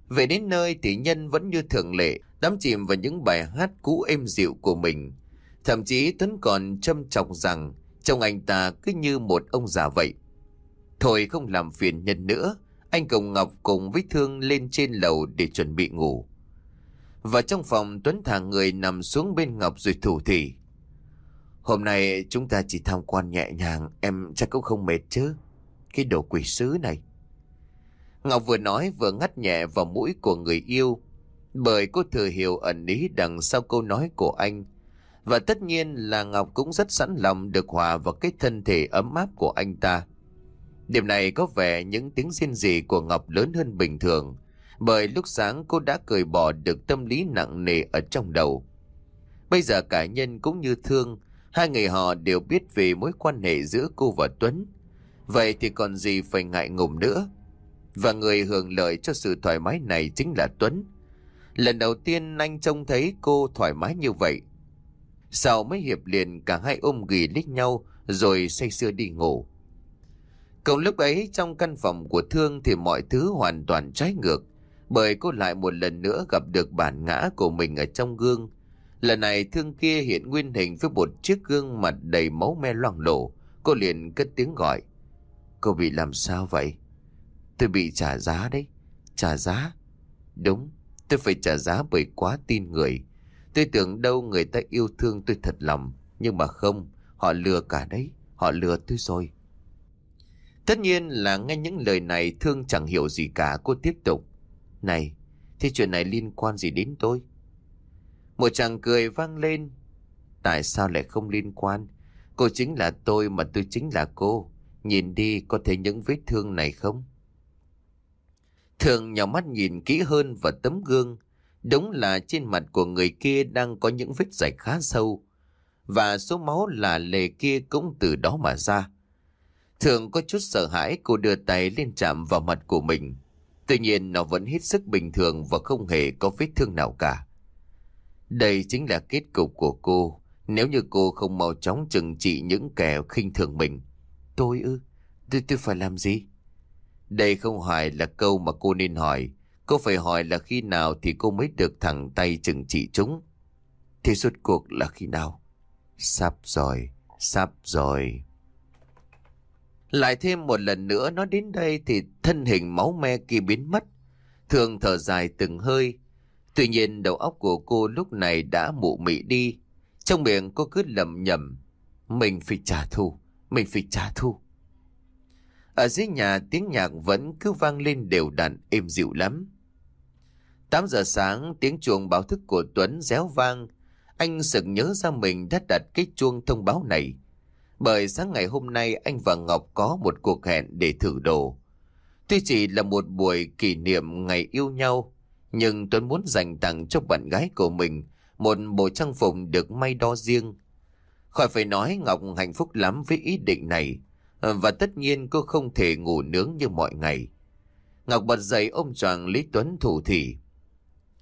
Về đến nơi thì Nhân vẫn như thường lệ, đắm chìm vào những bài hát cũ êm dịu của mình. Thậm chí Tuấn còn châm trọng rằng trông anh ta cứ như một ông già vậy. Thôi không làm phiền Nhân nữa, anh cùng Ngọc cùng với Thương lên trên lầu để chuẩn bị ngủ. Và trong phòng Tuấn thả người nằm xuống bên Ngọc rồi thủ thỉ. Hôm nay chúng ta chỉ tham quan nhẹ nhàng, em chắc cũng không mệt chứ. Cái đồ quỷ sứ này. Ngọc vừa nói vừa ngắt nhẹ vào mũi của người yêu, bởi cô thừa hiểu ẩn ý đằng sau câu nói của anh. Và tất nhiên là Ngọc cũng rất sẵn lòng được hòa vào cái thân thể ấm áp của anh ta. Điểm này có vẻ những tiếng xin gì của Ngọc lớn hơn bình thường, bởi lúc sáng cô đã cười bỏ được tâm lý nặng nề ở trong đầu. Bây giờ cả nhân cũng như thương, Hai người họ đều biết về mối quan hệ giữa cô và Tuấn. Vậy thì còn gì phải ngại ngùng nữa. Và người hưởng lợi cho sự thoải mái này chính là Tuấn. Lần đầu tiên anh trông thấy cô thoải mái như vậy. Sau mấy hiệp liền cả hai ôm ghì lít nhau rồi say sưa đi ngủ. Cùng lúc ấy trong căn phòng của Thương thì mọi thứ hoàn toàn trái ngược. Bởi cô lại một lần nữa gặp được bản ngã của mình ở trong gương. Lần này thương kia hiện nguyên hình với một chiếc gương mặt đầy máu me loang lổ. Cô liền cất tiếng gọi. Cô bị làm sao vậy? Tôi bị trả giá đấy. Trả giá? Đúng, tôi phải trả giá bởi quá tin người. Tôi tưởng đâu người ta yêu thương tôi thật lòng. Nhưng mà không, họ lừa cả đấy. Họ lừa tôi rồi. Tất nhiên là nghe những lời này thương chẳng hiểu gì cả cô tiếp tục. Này, thì chuyện này liên quan gì đến tôi? Một chàng cười vang lên. Tại sao lại không liên quan? Cô chính là tôi mà tôi chính là cô. Nhìn đi có thấy những vết thương này không? Thường nhỏ mắt nhìn kỹ hơn vào tấm gương. Đúng là trên mặt của người kia đang có những vết rạch khá sâu. Và số máu là lề kia cũng từ đó mà ra. Thường có chút sợ hãi cô đưa tay lên chạm vào mặt của mình. Tuy nhiên nó vẫn hết sức bình thường và không hề có vết thương nào cả. Đây chính là kết cục của cô Nếu như cô không mau chóng trừng trị những kẻ khinh thường mình Tôi ư Tôi tôi phải làm gì Đây không phải là câu mà cô nên hỏi Cô phải hỏi là khi nào Thì cô mới được thẳng tay trừng trị chúng Thì suốt cuộc là khi nào Sắp rồi Sắp rồi Lại thêm một lần nữa Nó đến đây thì thân hình máu me kia biến mất Thường thở dài từng hơi Tuy nhiên đầu óc của cô lúc này đã mụ mị đi. Trong miệng cô cứ lầm nhầm. Mình phải trả thù, mình phải trả thù. Ở dưới nhà tiếng nhạc vẫn cứ vang lên đều đặn êm dịu lắm. 8 giờ sáng tiếng chuông báo thức của Tuấn réo vang. Anh sực nhớ ra mình đã đặt cái chuông thông báo này. Bởi sáng ngày hôm nay anh và Ngọc có một cuộc hẹn để thử đồ. Tuy chỉ là một buổi kỷ niệm ngày yêu nhau, nhưng Tuấn muốn dành tặng cho bạn gái của mình một bộ trang phục được may đo riêng. Khỏi phải nói Ngọc hạnh phúc lắm với ý định này, và tất nhiên cô không thể ngủ nướng như mọi ngày. Ngọc bật dậy ôm choàng Lý Tuấn thủ thỉ.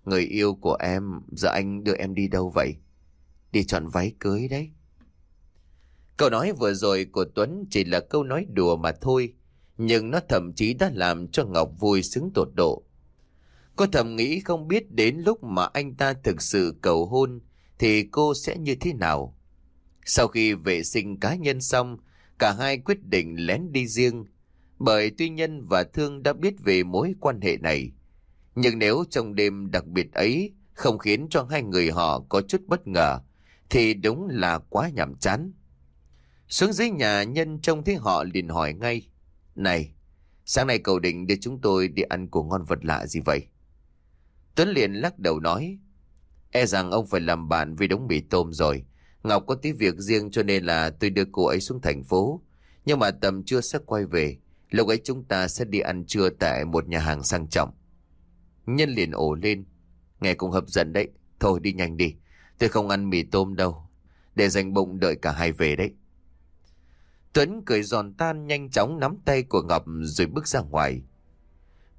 Người yêu của em, giờ anh đưa em đi đâu vậy? Đi chọn váy cưới đấy. Câu nói vừa rồi của Tuấn chỉ là câu nói đùa mà thôi, nhưng nó thậm chí đã làm cho Ngọc vui sướng tột độ. Cô thầm nghĩ không biết đến lúc mà anh ta thực sự cầu hôn thì cô sẽ như thế nào. Sau khi vệ sinh cá nhân xong, cả hai quyết định lén đi riêng. Bởi tuy Nhân và Thương đã biết về mối quan hệ này. Nhưng nếu trong đêm đặc biệt ấy không khiến cho hai người họ có chút bất ngờ, thì đúng là quá nhảm chán. Xuống dưới nhà Nhân trông thấy họ liền hỏi ngay. Này, sáng nay cầu định để chúng tôi đi ăn của ngon vật lạ gì vậy? Tuấn liền lắc đầu nói. E rằng ông phải làm bạn vì đống mì tôm rồi. Ngọc có tí việc riêng cho nên là tôi đưa cô ấy xuống thành phố. Nhưng mà tầm trưa sẽ quay về. Lúc ấy chúng ta sẽ đi ăn trưa tại một nhà hàng sang trọng. Nhân liền ổ lên. Nghe cũng hấp dẫn đấy. Thôi đi nhanh đi. Tôi không ăn mì tôm đâu. Để dành bụng đợi cả hai về đấy. Tuấn cười giòn tan nhanh chóng nắm tay của Ngọc rồi bước ra ngoài.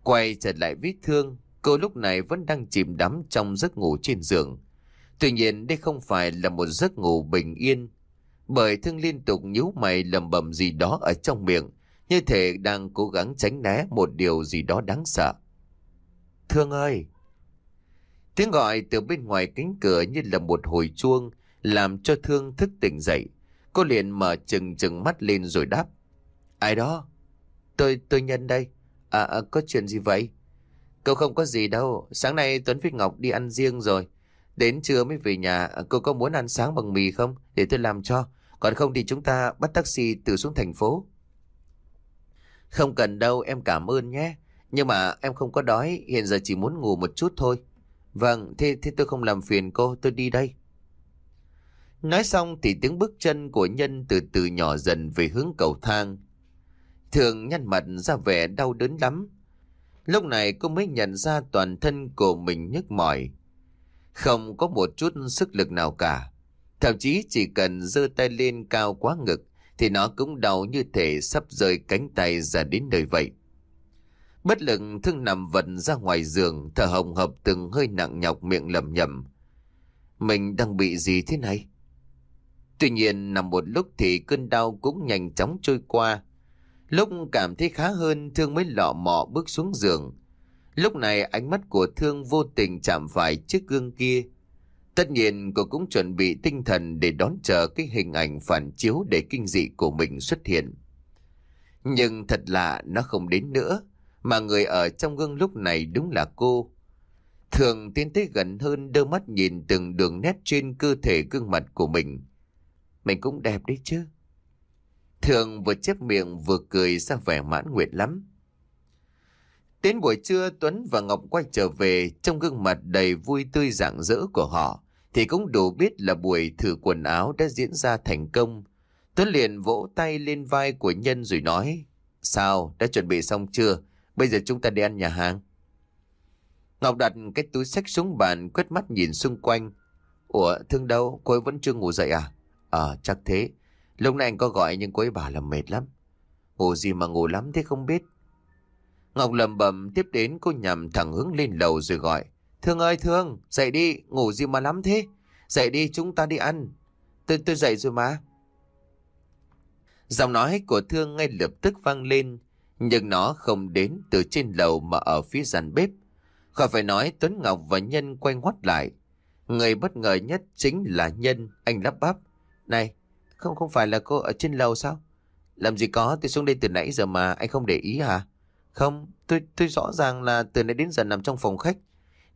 Quay trở lại vết thương, Cô lúc này vẫn đang chìm đắm trong giấc ngủ trên giường. Tuy nhiên đây không phải là một giấc ngủ bình yên. Bởi thương liên tục nhíu mày lầm bầm gì đó ở trong miệng. Như thể đang cố gắng tránh né một điều gì đó đáng sợ. Thương ơi! Tiếng gọi từ bên ngoài cánh cửa như là một hồi chuông làm cho Thương thức tỉnh dậy. Cô liền mở chừng chừng mắt lên rồi đáp. Ai đó? Tôi, tôi nhân đây. À, à có chuyện gì vậy? Cậu không có gì đâu, sáng nay Tuấn với Ngọc đi ăn riêng rồi. Đến trưa mới về nhà, cô có muốn ăn sáng bằng mì không? Để tôi làm cho. Còn không thì chúng ta bắt taxi từ xuống thành phố. Không cần đâu, em cảm ơn nhé. Nhưng mà em không có đói, hiện giờ chỉ muốn ngủ một chút thôi. Vâng, thế, thế tôi không làm phiền cô, tôi đi đây. Nói xong thì tiếng bước chân của Nhân từ từ nhỏ dần về hướng cầu thang. Thường nhăn mặt ra vẻ đau đớn lắm, Lúc này cô mới nhận ra toàn thân của mình nhức mỏi. Không có một chút sức lực nào cả. Thậm chí chỉ cần giơ tay lên cao quá ngực thì nó cũng đau như thể sắp rơi cánh tay ra đến nơi vậy. Bất lực thương nằm vật ra ngoài giường, thở hồng hộc từng hơi nặng nhọc miệng lầm nhầm. Mình đang bị gì thế này? Tuy nhiên nằm một lúc thì cơn đau cũng nhanh chóng trôi qua Lúc cảm thấy khá hơn, Thương mới lọ mọ bước xuống giường. Lúc này ánh mắt của Thương vô tình chạm phải chiếc gương kia. Tất nhiên cô cũng chuẩn bị tinh thần để đón chờ cái hình ảnh phản chiếu để kinh dị của mình xuất hiện. Nhưng thật lạ nó không đến nữa, mà người ở trong gương lúc này đúng là cô. Thường tiến tới gần hơn đưa mắt nhìn từng đường nét trên cơ thể gương mặt của mình. Mình cũng đẹp đấy chứ. Thường vừa chép miệng vừa cười ra vẻ mãn nguyện lắm. Đến buổi trưa Tuấn và Ngọc quay trở về trong gương mặt đầy vui tươi rạng rỡ của họ thì cũng đủ biết là buổi thử quần áo đã diễn ra thành công. Tuấn liền vỗ tay lên vai của Nhân rồi nói Sao, đã chuẩn bị xong chưa? Bây giờ chúng ta đi ăn nhà hàng. Ngọc đặt cái túi sách xuống bàn quét mắt nhìn xung quanh. Ủa, thương đâu? Cô ấy vẫn chưa ngủ dậy à? Ờ, à, chắc thế. Lúc này anh có gọi nhưng cô ấy bảo là mệt lắm. Ngủ gì mà ngủ lắm thế không biết. Ngọc lầm bầm tiếp đến cô nhằm thẳng hướng lên lầu rồi gọi. Thương ơi Thương, dậy đi, ngủ gì mà lắm thế. Dậy đi, chúng ta đi ăn. Tôi, tôi dậy rồi mà. Giọng nói của Thương ngay lập tức vang lên. Nhưng nó không đến từ trên lầu mà ở phía dàn bếp. Khỏi phải nói Tuấn Ngọc và Nhân quay ngoắt lại. Người bất ngờ nhất chính là Nhân, anh lắp bắp. Này, không không phải là cô ở trên lầu sao? Làm gì có, tôi xuống đây từ nãy giờ mà anh không để ý hả? Không, tôi tôi rõ ràng là từ nãy đến giờ nằm trong phòng khách.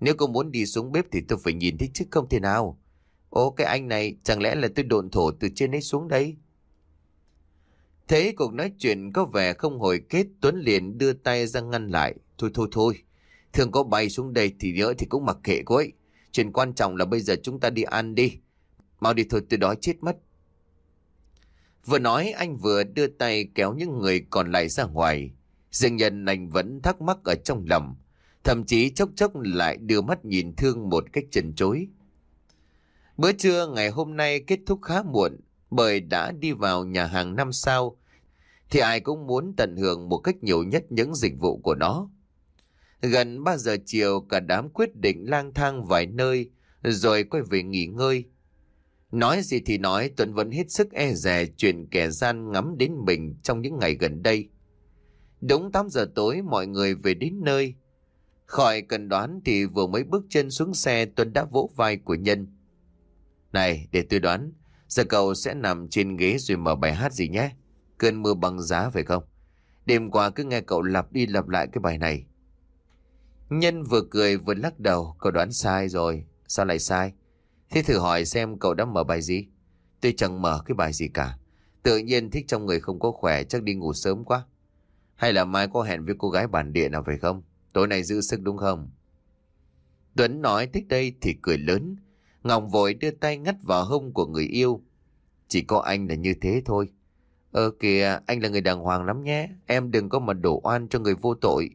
Nếu cô muốn đi xuống bếp thì tôi phải nhìn thấy chứ không thể nào. ô cái anh này, chẳng lẽ là tôi đồn thổ từ trên ấy xuống đây? Thế cuộc nói chuyện có vẻ không hồi kết, Tuấn liền đưa tay ra ngăn lại. Thôi thôi thôi, thường có bay xuống đây thì nhớ thì cũng mặc kệ cô ấy. Chuyện quan trọng là bây giờ chúng ta đi ăn đi. Mau đi thôi tôi đói chết mất. Vừa nói anh vừa đưa tay kéo những người còn lại ra ngoài. Dương nhân anh vẫn thắc mắc ở trong lòng. Thậm chí chốc chốc lại đưa mắt nhìn thương một cách trần chối. Bữa trưa ngày hôm nay kết thúc khá muộn bởi đã đi vào nhà hàng năm sao thì ai cũng muốn tận hưởng một cách nhiều nhất những dịch vụ của nó. Gần 3 giờ chiều cả đám quyết định lang thang vài nơi rồi quay về nghỉ ngơi. Nói gì thì nói, Tuấn vẫn hết sức e dè chuyện kẻ gian ngắm đến mình trong những ngày gần đây. Đúng 8 giờ tối mọi người về đến nơi. Khỏi cần đoán thì vừa mới bước chân xuống xe Tuấn đã vỗ vai của Nhân. Này, để tôi đoán, giờ cậu sẽ nằm trên ghế rồi mở bài hát gì nhé? Cơn mưa băng giá phải không? Đêm qua cứ nghe cậu lặp đi lặp lại cái bài này. Nhân vừa cười vừa lắc đầu, cậu đoán sai rồi. Sao lại sai? Thế thử hỏi xem cậu đã mở bài gì? Tôi chẳng mở cái bài gì cả. Tự nhiên thích trong người không có khỏe chắc đi ngủ sớm quá. Hay là mai có hẹn với cô gái bản địa nào phải không? Tối nay giữ sức đúng không? Tuấn nói thích đây thì cười lớn. ngọng vội đưa tay ngắt vào hông của người yêu. Chỉ có anh là như thế thôi. Ờ kìa, anh là người đàng hoàng lắm nhé. Em đừng có mà đổ oan cho người vô tội.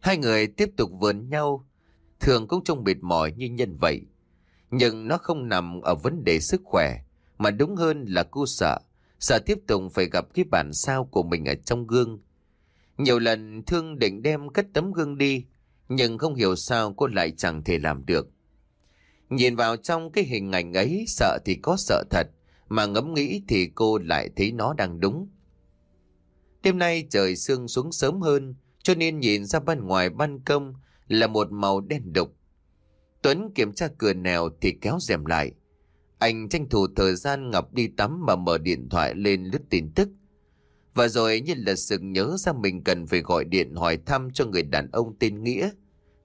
Hai người tiếp tục vườn nhau. Thường cũng trông mệt mỏi như nhân vậy. Nhưng nó không nằm ở vấn đề sức khỏe, mà đúng hơn là cô sợ. Sợ tiếp tục phải gặp cái bản sao của mình ở trong gương. Nhiều lần Thương định đem cất tấm gương đi, nhưng không hiểu sao cô lại chẳng thể làm được. Nhìn vào trong cái hình ảnh ấy sợ thì có sợ thật, mà ngẫm nghĩ thì cô lại thấy nó đang đúng. Đêm nay trời sương xuống sớm hơn, cho nên nhìn ra bên ngoài ban công là một màu đen đục. Tuấn kiểm tra cửa nèo thì kéo rèm lại. Anh tranh thủ thời gian Ngọc đi tắm mà mở điện thoại lên lướt tin tức. Và rồi như là sự nhớ ra mình cần phải gọi điện hỏi thăm cho người đàn ông tên Nghĩa.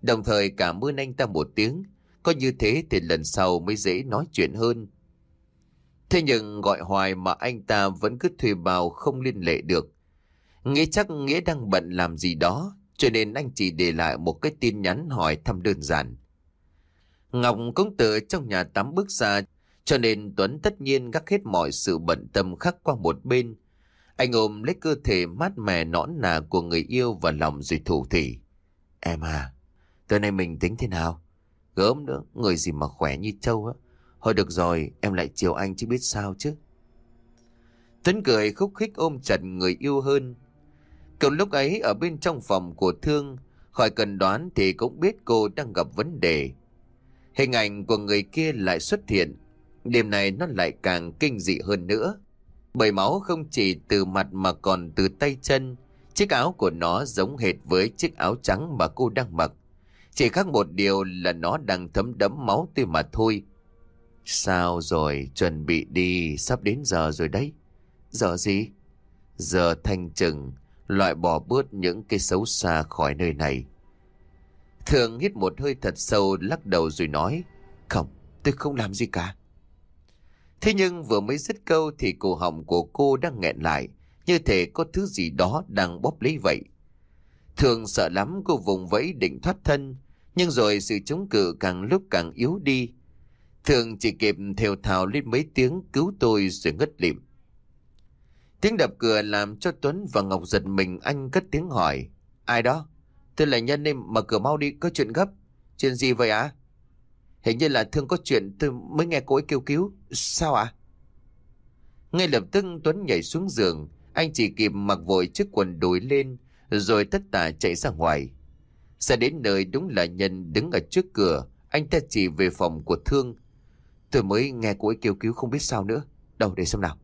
Đồng thời cảm ơn anh ta một tiếng. Có như thế thì lần sau mới dễ nói chuyện hơn. Thế nhưng gọi hoài mà anh ta vẫn cứ thuê bào không liên lệ được. Nghĩa chắc Nghĩa đang bận làm gì đó, cho nên anh chỉ để lại một cái tin nhắn hỏi thăm đơn giản. Ngọc cũng tự trong nhà tắm bước ra, cho nên Tuấn tất nhiên gác hết mọi sự bận tâm khắc qua một bên. Anh ôm lấy cơ thể mát mẻ nõn nà của người yêu và lòng rồi thủ thỉ. Em à, tối nay mình tính thế nào? Gớm nữa, người gì mà khỏe như trâu á. Thôi được rồi, em lại chiều anh chứ biết sao chứ. Tuấn cười khúc khích ôm chặt người yêu hơn. Cùng lúc ấy ở bên trong phòng của Thương, khỏi cần đoán thì cũng biết cô đang gặp vấn đề. Hình ảnh của người kia lại xuất hiện. Đêm này nó lại càng kinh dị hơn nữa. Bởi máu không chỉ từ mặt mà còn từ tay chân. Chiếc áo của nó giống hệt với chiếc áo trắng mà cô đang mặc. Chỉ khác một điều là nó đang thấm đẫm máu tươi mà thôi. Sao rồi, chuẩn bị đi, sắp đến giờ rồi đấy. Giờ gì? Giờ thanh trừng, loại bỏ bớt những cái xấu xa khỏi nơi này. Thường hít một hơi thật sâu lắc đầu rồi nói Không, tôi không làm gì cả Thế nhưng vừa mới dứt câu thì cổ họng của cô đang nghẹn lại Như thể có thứ gì đó đang bóp lấy vậy Thường sợ lắm cô vùng vẫy định thoát thân Nhưng rồi sự chống cự càng lúc càng yếu đi Thường chỉ kịp theo thào lên mấy tiếng cứu tôi rồi ngất lịm Tiếng đập cửa làm cho Tuấn và Ngọc giật mình anh cất tiếng hỏi Ai đó? Tôi là nhân nên mở cửa mau đi, có chuyện gấp. Chuyện gì vậy ạ? À? Hình như là thương có chuyện tôi mới nghe cô ấy kêu cứu. Sao ạ? À? Ngay lập tức Tuấn nhảy xuống giường. Anh chỉ kịp mặc vội chiếc quần đùi lên rồi tất tả chạy ra ngoài. sẽ đến nơi đúng là nhân đứng ở trước cửa. Anh ta chỉ về phòng của thương. Tôi mới nghe cô ấy kêu cứu không biết sao nữa. Đâu để xem nào.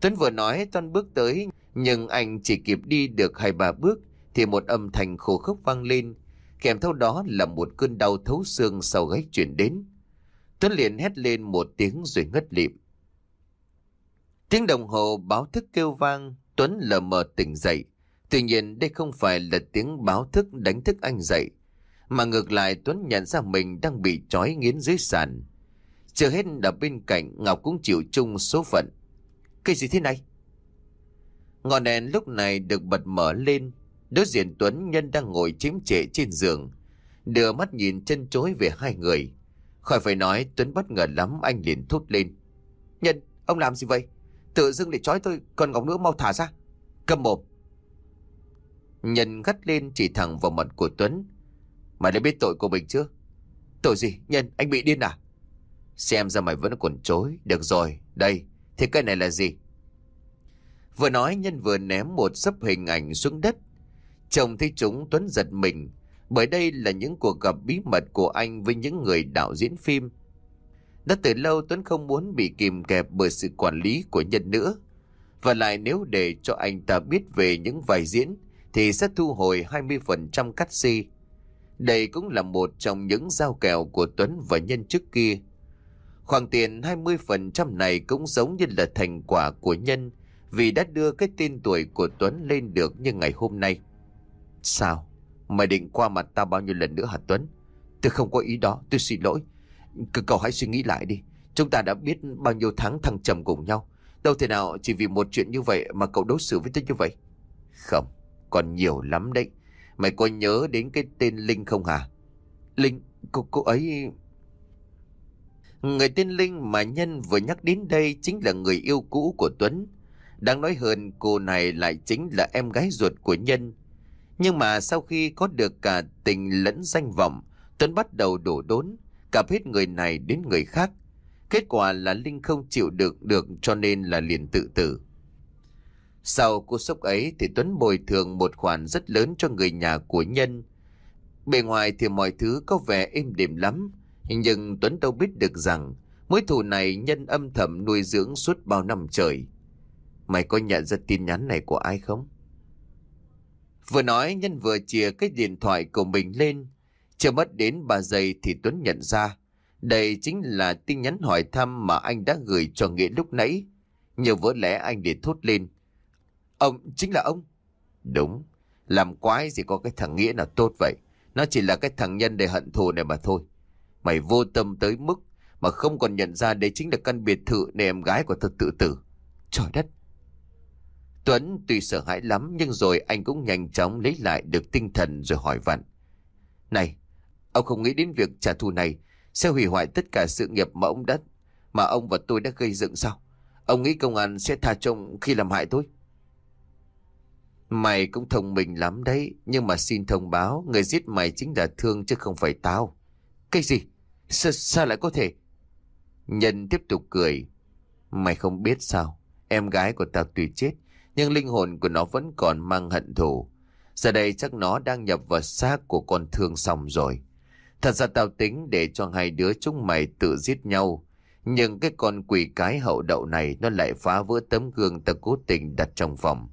Tuấn vừa nói Tuấn bước tới nhưng anh chỉ kịp đi được hai ba bước thì một âm thanh khô khốc vang lên, kèm theo đó là một cơn đau thấu xương sau gáy truyền đến. Tuấn liền hét lên một tiếng rồi ngất lịm. Tiếng đồng hồ báo thức kêu vang, Tuấn lờ mờ tỉnh dậy. Tuy nhiên đây không phải là tiếng báo thức đánh thức anh dậy, mà ngược lại Tuấn nhận ra mình đang bị trói nghiến dưới sàn. Chưa hết ở bên cạnh Ngọc cũng chịu chung số phận. Cái gì thế này? Ngọn đèn lúc này được bật mở lên, Đối diện Tuấn Nhân đang ngồi chiếm trệ trên giường Đưa mắt nhìn chân chối về hai người Khỏi phải nói Tuấn bất ngờ lắm Anh liền thốt lên Nhân ông làm gì vậy Tự dưng để trói tôi còn ngọc nữa mau thả ra Cầm mồm Nhân gắt lên chỉ thẳng vào mặt của Tuấn Mày đã biết tội của mình chưa Tội gì Nhân anh bị điên à Xem ra mày vẫn còn chối Được rồi đây thì cái này là gì Vừa nói Nhân vừa ném một sấp hình ảnh xuống đất Chồng thấy chúng Tuấn giật mình, bởi đây là những cuộc gặp bí mật của anh với những người đạo diễn phim. Đã từ lâu Tuấn không muốn bị kìm kẹp bởi sự quản lý của nhân nữa. Và lại nếu để cho anh ta biết về những vài diễn thì sẽ thu hồi 20% cắt si. Đây cũng là một trong những giao kèo của Tuấn và nhân trước kia. Khoản tiền 20% này cũng giống như là thành quả của nhân vì đã đưa cái tên tuổi của Tuấn lên được như ngày hôm nay. Sao? Mày định qua mặt tao bao nhiêu lần nữa hả Tuấn? Tôi không có ý đó, tôi xin lỗi. C cậu hãy suy nghĩ lại đi. Chúng ta đã biết bao nhiêu tháng thằng trầm cùng nhau. Đâu thể nào chỉ vì một chuyện như vậy mà cậu đối xử với tôi như vậy? Không, còn nhiều lắm đấy. Mày có nhớ đến cái tên Linh không hả? Linh, cô, cô ấy... Người tên Linh mà Nhân vừa nhắc đến đây chính là người yêu cũ của Tuấn. Đáng nói hơn cô này lại chính là em gái ruột của Nhân nhưng mà sau khi có được cả tình lẫn danh vọng, Tuấn bắt đầu đổ đốn, cặp hết người này đến người khác. Kết quả là Linh không chịu được được cho nên là liền tự tử. Sau cú sốc ấy thì Tuấn bồi thường một khoản rất lớn cho người nhà của Nhân. Bề ngoài thì mọi thứ có vẻ êm đềm lắm, nhưng Tuấn đâu biết được rằng mối thù này Nhân âm thầm nuôi dưỡng suốt bao năm trời. Mày có nhận ra tin nhắn này của ai không? Vừa nói Nhân vừa chìa cái điện thoại của mình lên. Chưa mất đến 3 giây thì Tuấn nhận ra. Đây chính là tin nhắn hỏi thăm mà anh đã gửi cho Nghĩa lúc nãy. Nhiều vỡ lẽ anh để thốt lên. Ông, chính là ông. Đúng, làm quái gì có cái thằng Nghĩa nào tốt vậy. Nó chỉ là cái thằng nhân để hận thù này mà thôi. Mày vô tâm tới mức mà không còn nhận ra đây chính là căn biệt thự nơi em gái của thật tự tử. Trời đất, Tuấn tuy sợ hãi lắm nhưng rồi anh cũng nhanh chóng lấy lại được tinh thần rồi hỏi vặn. Này, ông không nghĩ đến việc trả thù này sẽ hủy hoại tất cả sự nghiệp mà ông đất mà ông và tôi đã gây dựng sao? Ông nghĩ công an sẽ tha cho khi làm hại tôi? Mày cũng thông minh lắm đấy, nhưng mà xin thông báo người giết mày chính là Thương chứ không phải tao. Cái gì? Sa sao lại có thể? Nhân tiếp tục cười. Mày không biết sao, em gái của tao tùy chết nhưng linh hồn của nó vẫn còn mang hận thù. Giờ đây chắc nó đang nhập vào xác của con thương xong rồi. Thật ra tao tính để cho hai đứa chúng mày tự giết nhau. Nhưng cái con quỷ cái hậu đậu này nó lại phá vỡ tấm gương ta cố tình đặt trong phòng.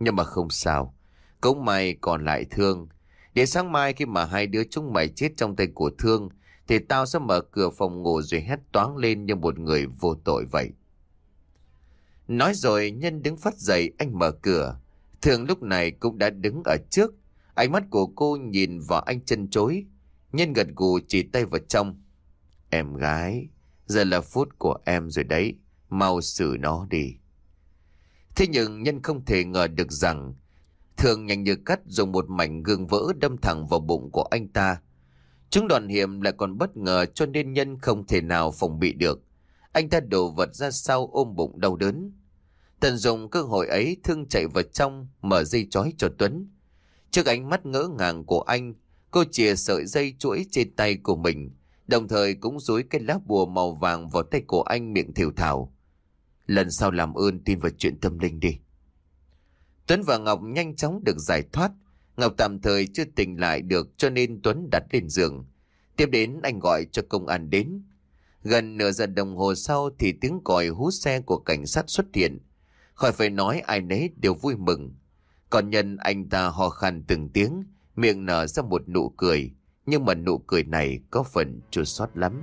Nhưng mà không sao. Cũng mày còn lại thương. Để sáng mai khi mà hai đứa chúng mày chết trong tay của thương thì tao sẽ mở cửa phòng ngủ rồi hét toáng lên như một người vô tội vậy. Nói rồi nhân đứng phát dậy anh mở cửa. Thường lúc này cũng đã đứng ở trước. Ánh mắt của cô nhìn vào anh chân chối. Nhân gật gù chỉ tay vào trong. Em gái, giờ là phút của em rồi đấy. Mau xử nó đi. Thế nhưng nhân không thể ngờ được rằng Thường nhanh như cắt dùng một mảnh gương vỡ đâm thẳng vào bụng của anh ta. Chúng đoàn hiểm lại còn bất ngờ cho nên nhân không thể nào phòng bị được. Anh ta đổ vật ra sau ôm bụng đau đớn. Tần dùng cơ hội ấy thương chạy vào trong, mở dây chói cho Tuấn. Trước ánh mắt ngỡ ngàng của anh, cô chìa sợi dây chuỗi trên tay của mình, đồng thời cũng dúi cái lá bùa màu vàng vào tay của anh miệng thiểu thảo. Lần sau làm ơn tin vào chuyện tâm linh đi. Tuấn và Ngọc nhanh chóng được giải thoát. Ngọc tạm thời chưa tỉnh lại được cho nên Tuấn đặt lên giường. Tiếp đến anh gọi cho công an đến. Gần nửa giờ đồng hồ sau thì tiếng còi hú xe của cảnh sát xuất hiện. Khỏi phải nói ai nấy đều vui mừng. Còn nhân anh ta hò khăn từng tiếng, miệng nở ra một nụ cười. Nhưng mà nụ cười này có phần chua xót lắm.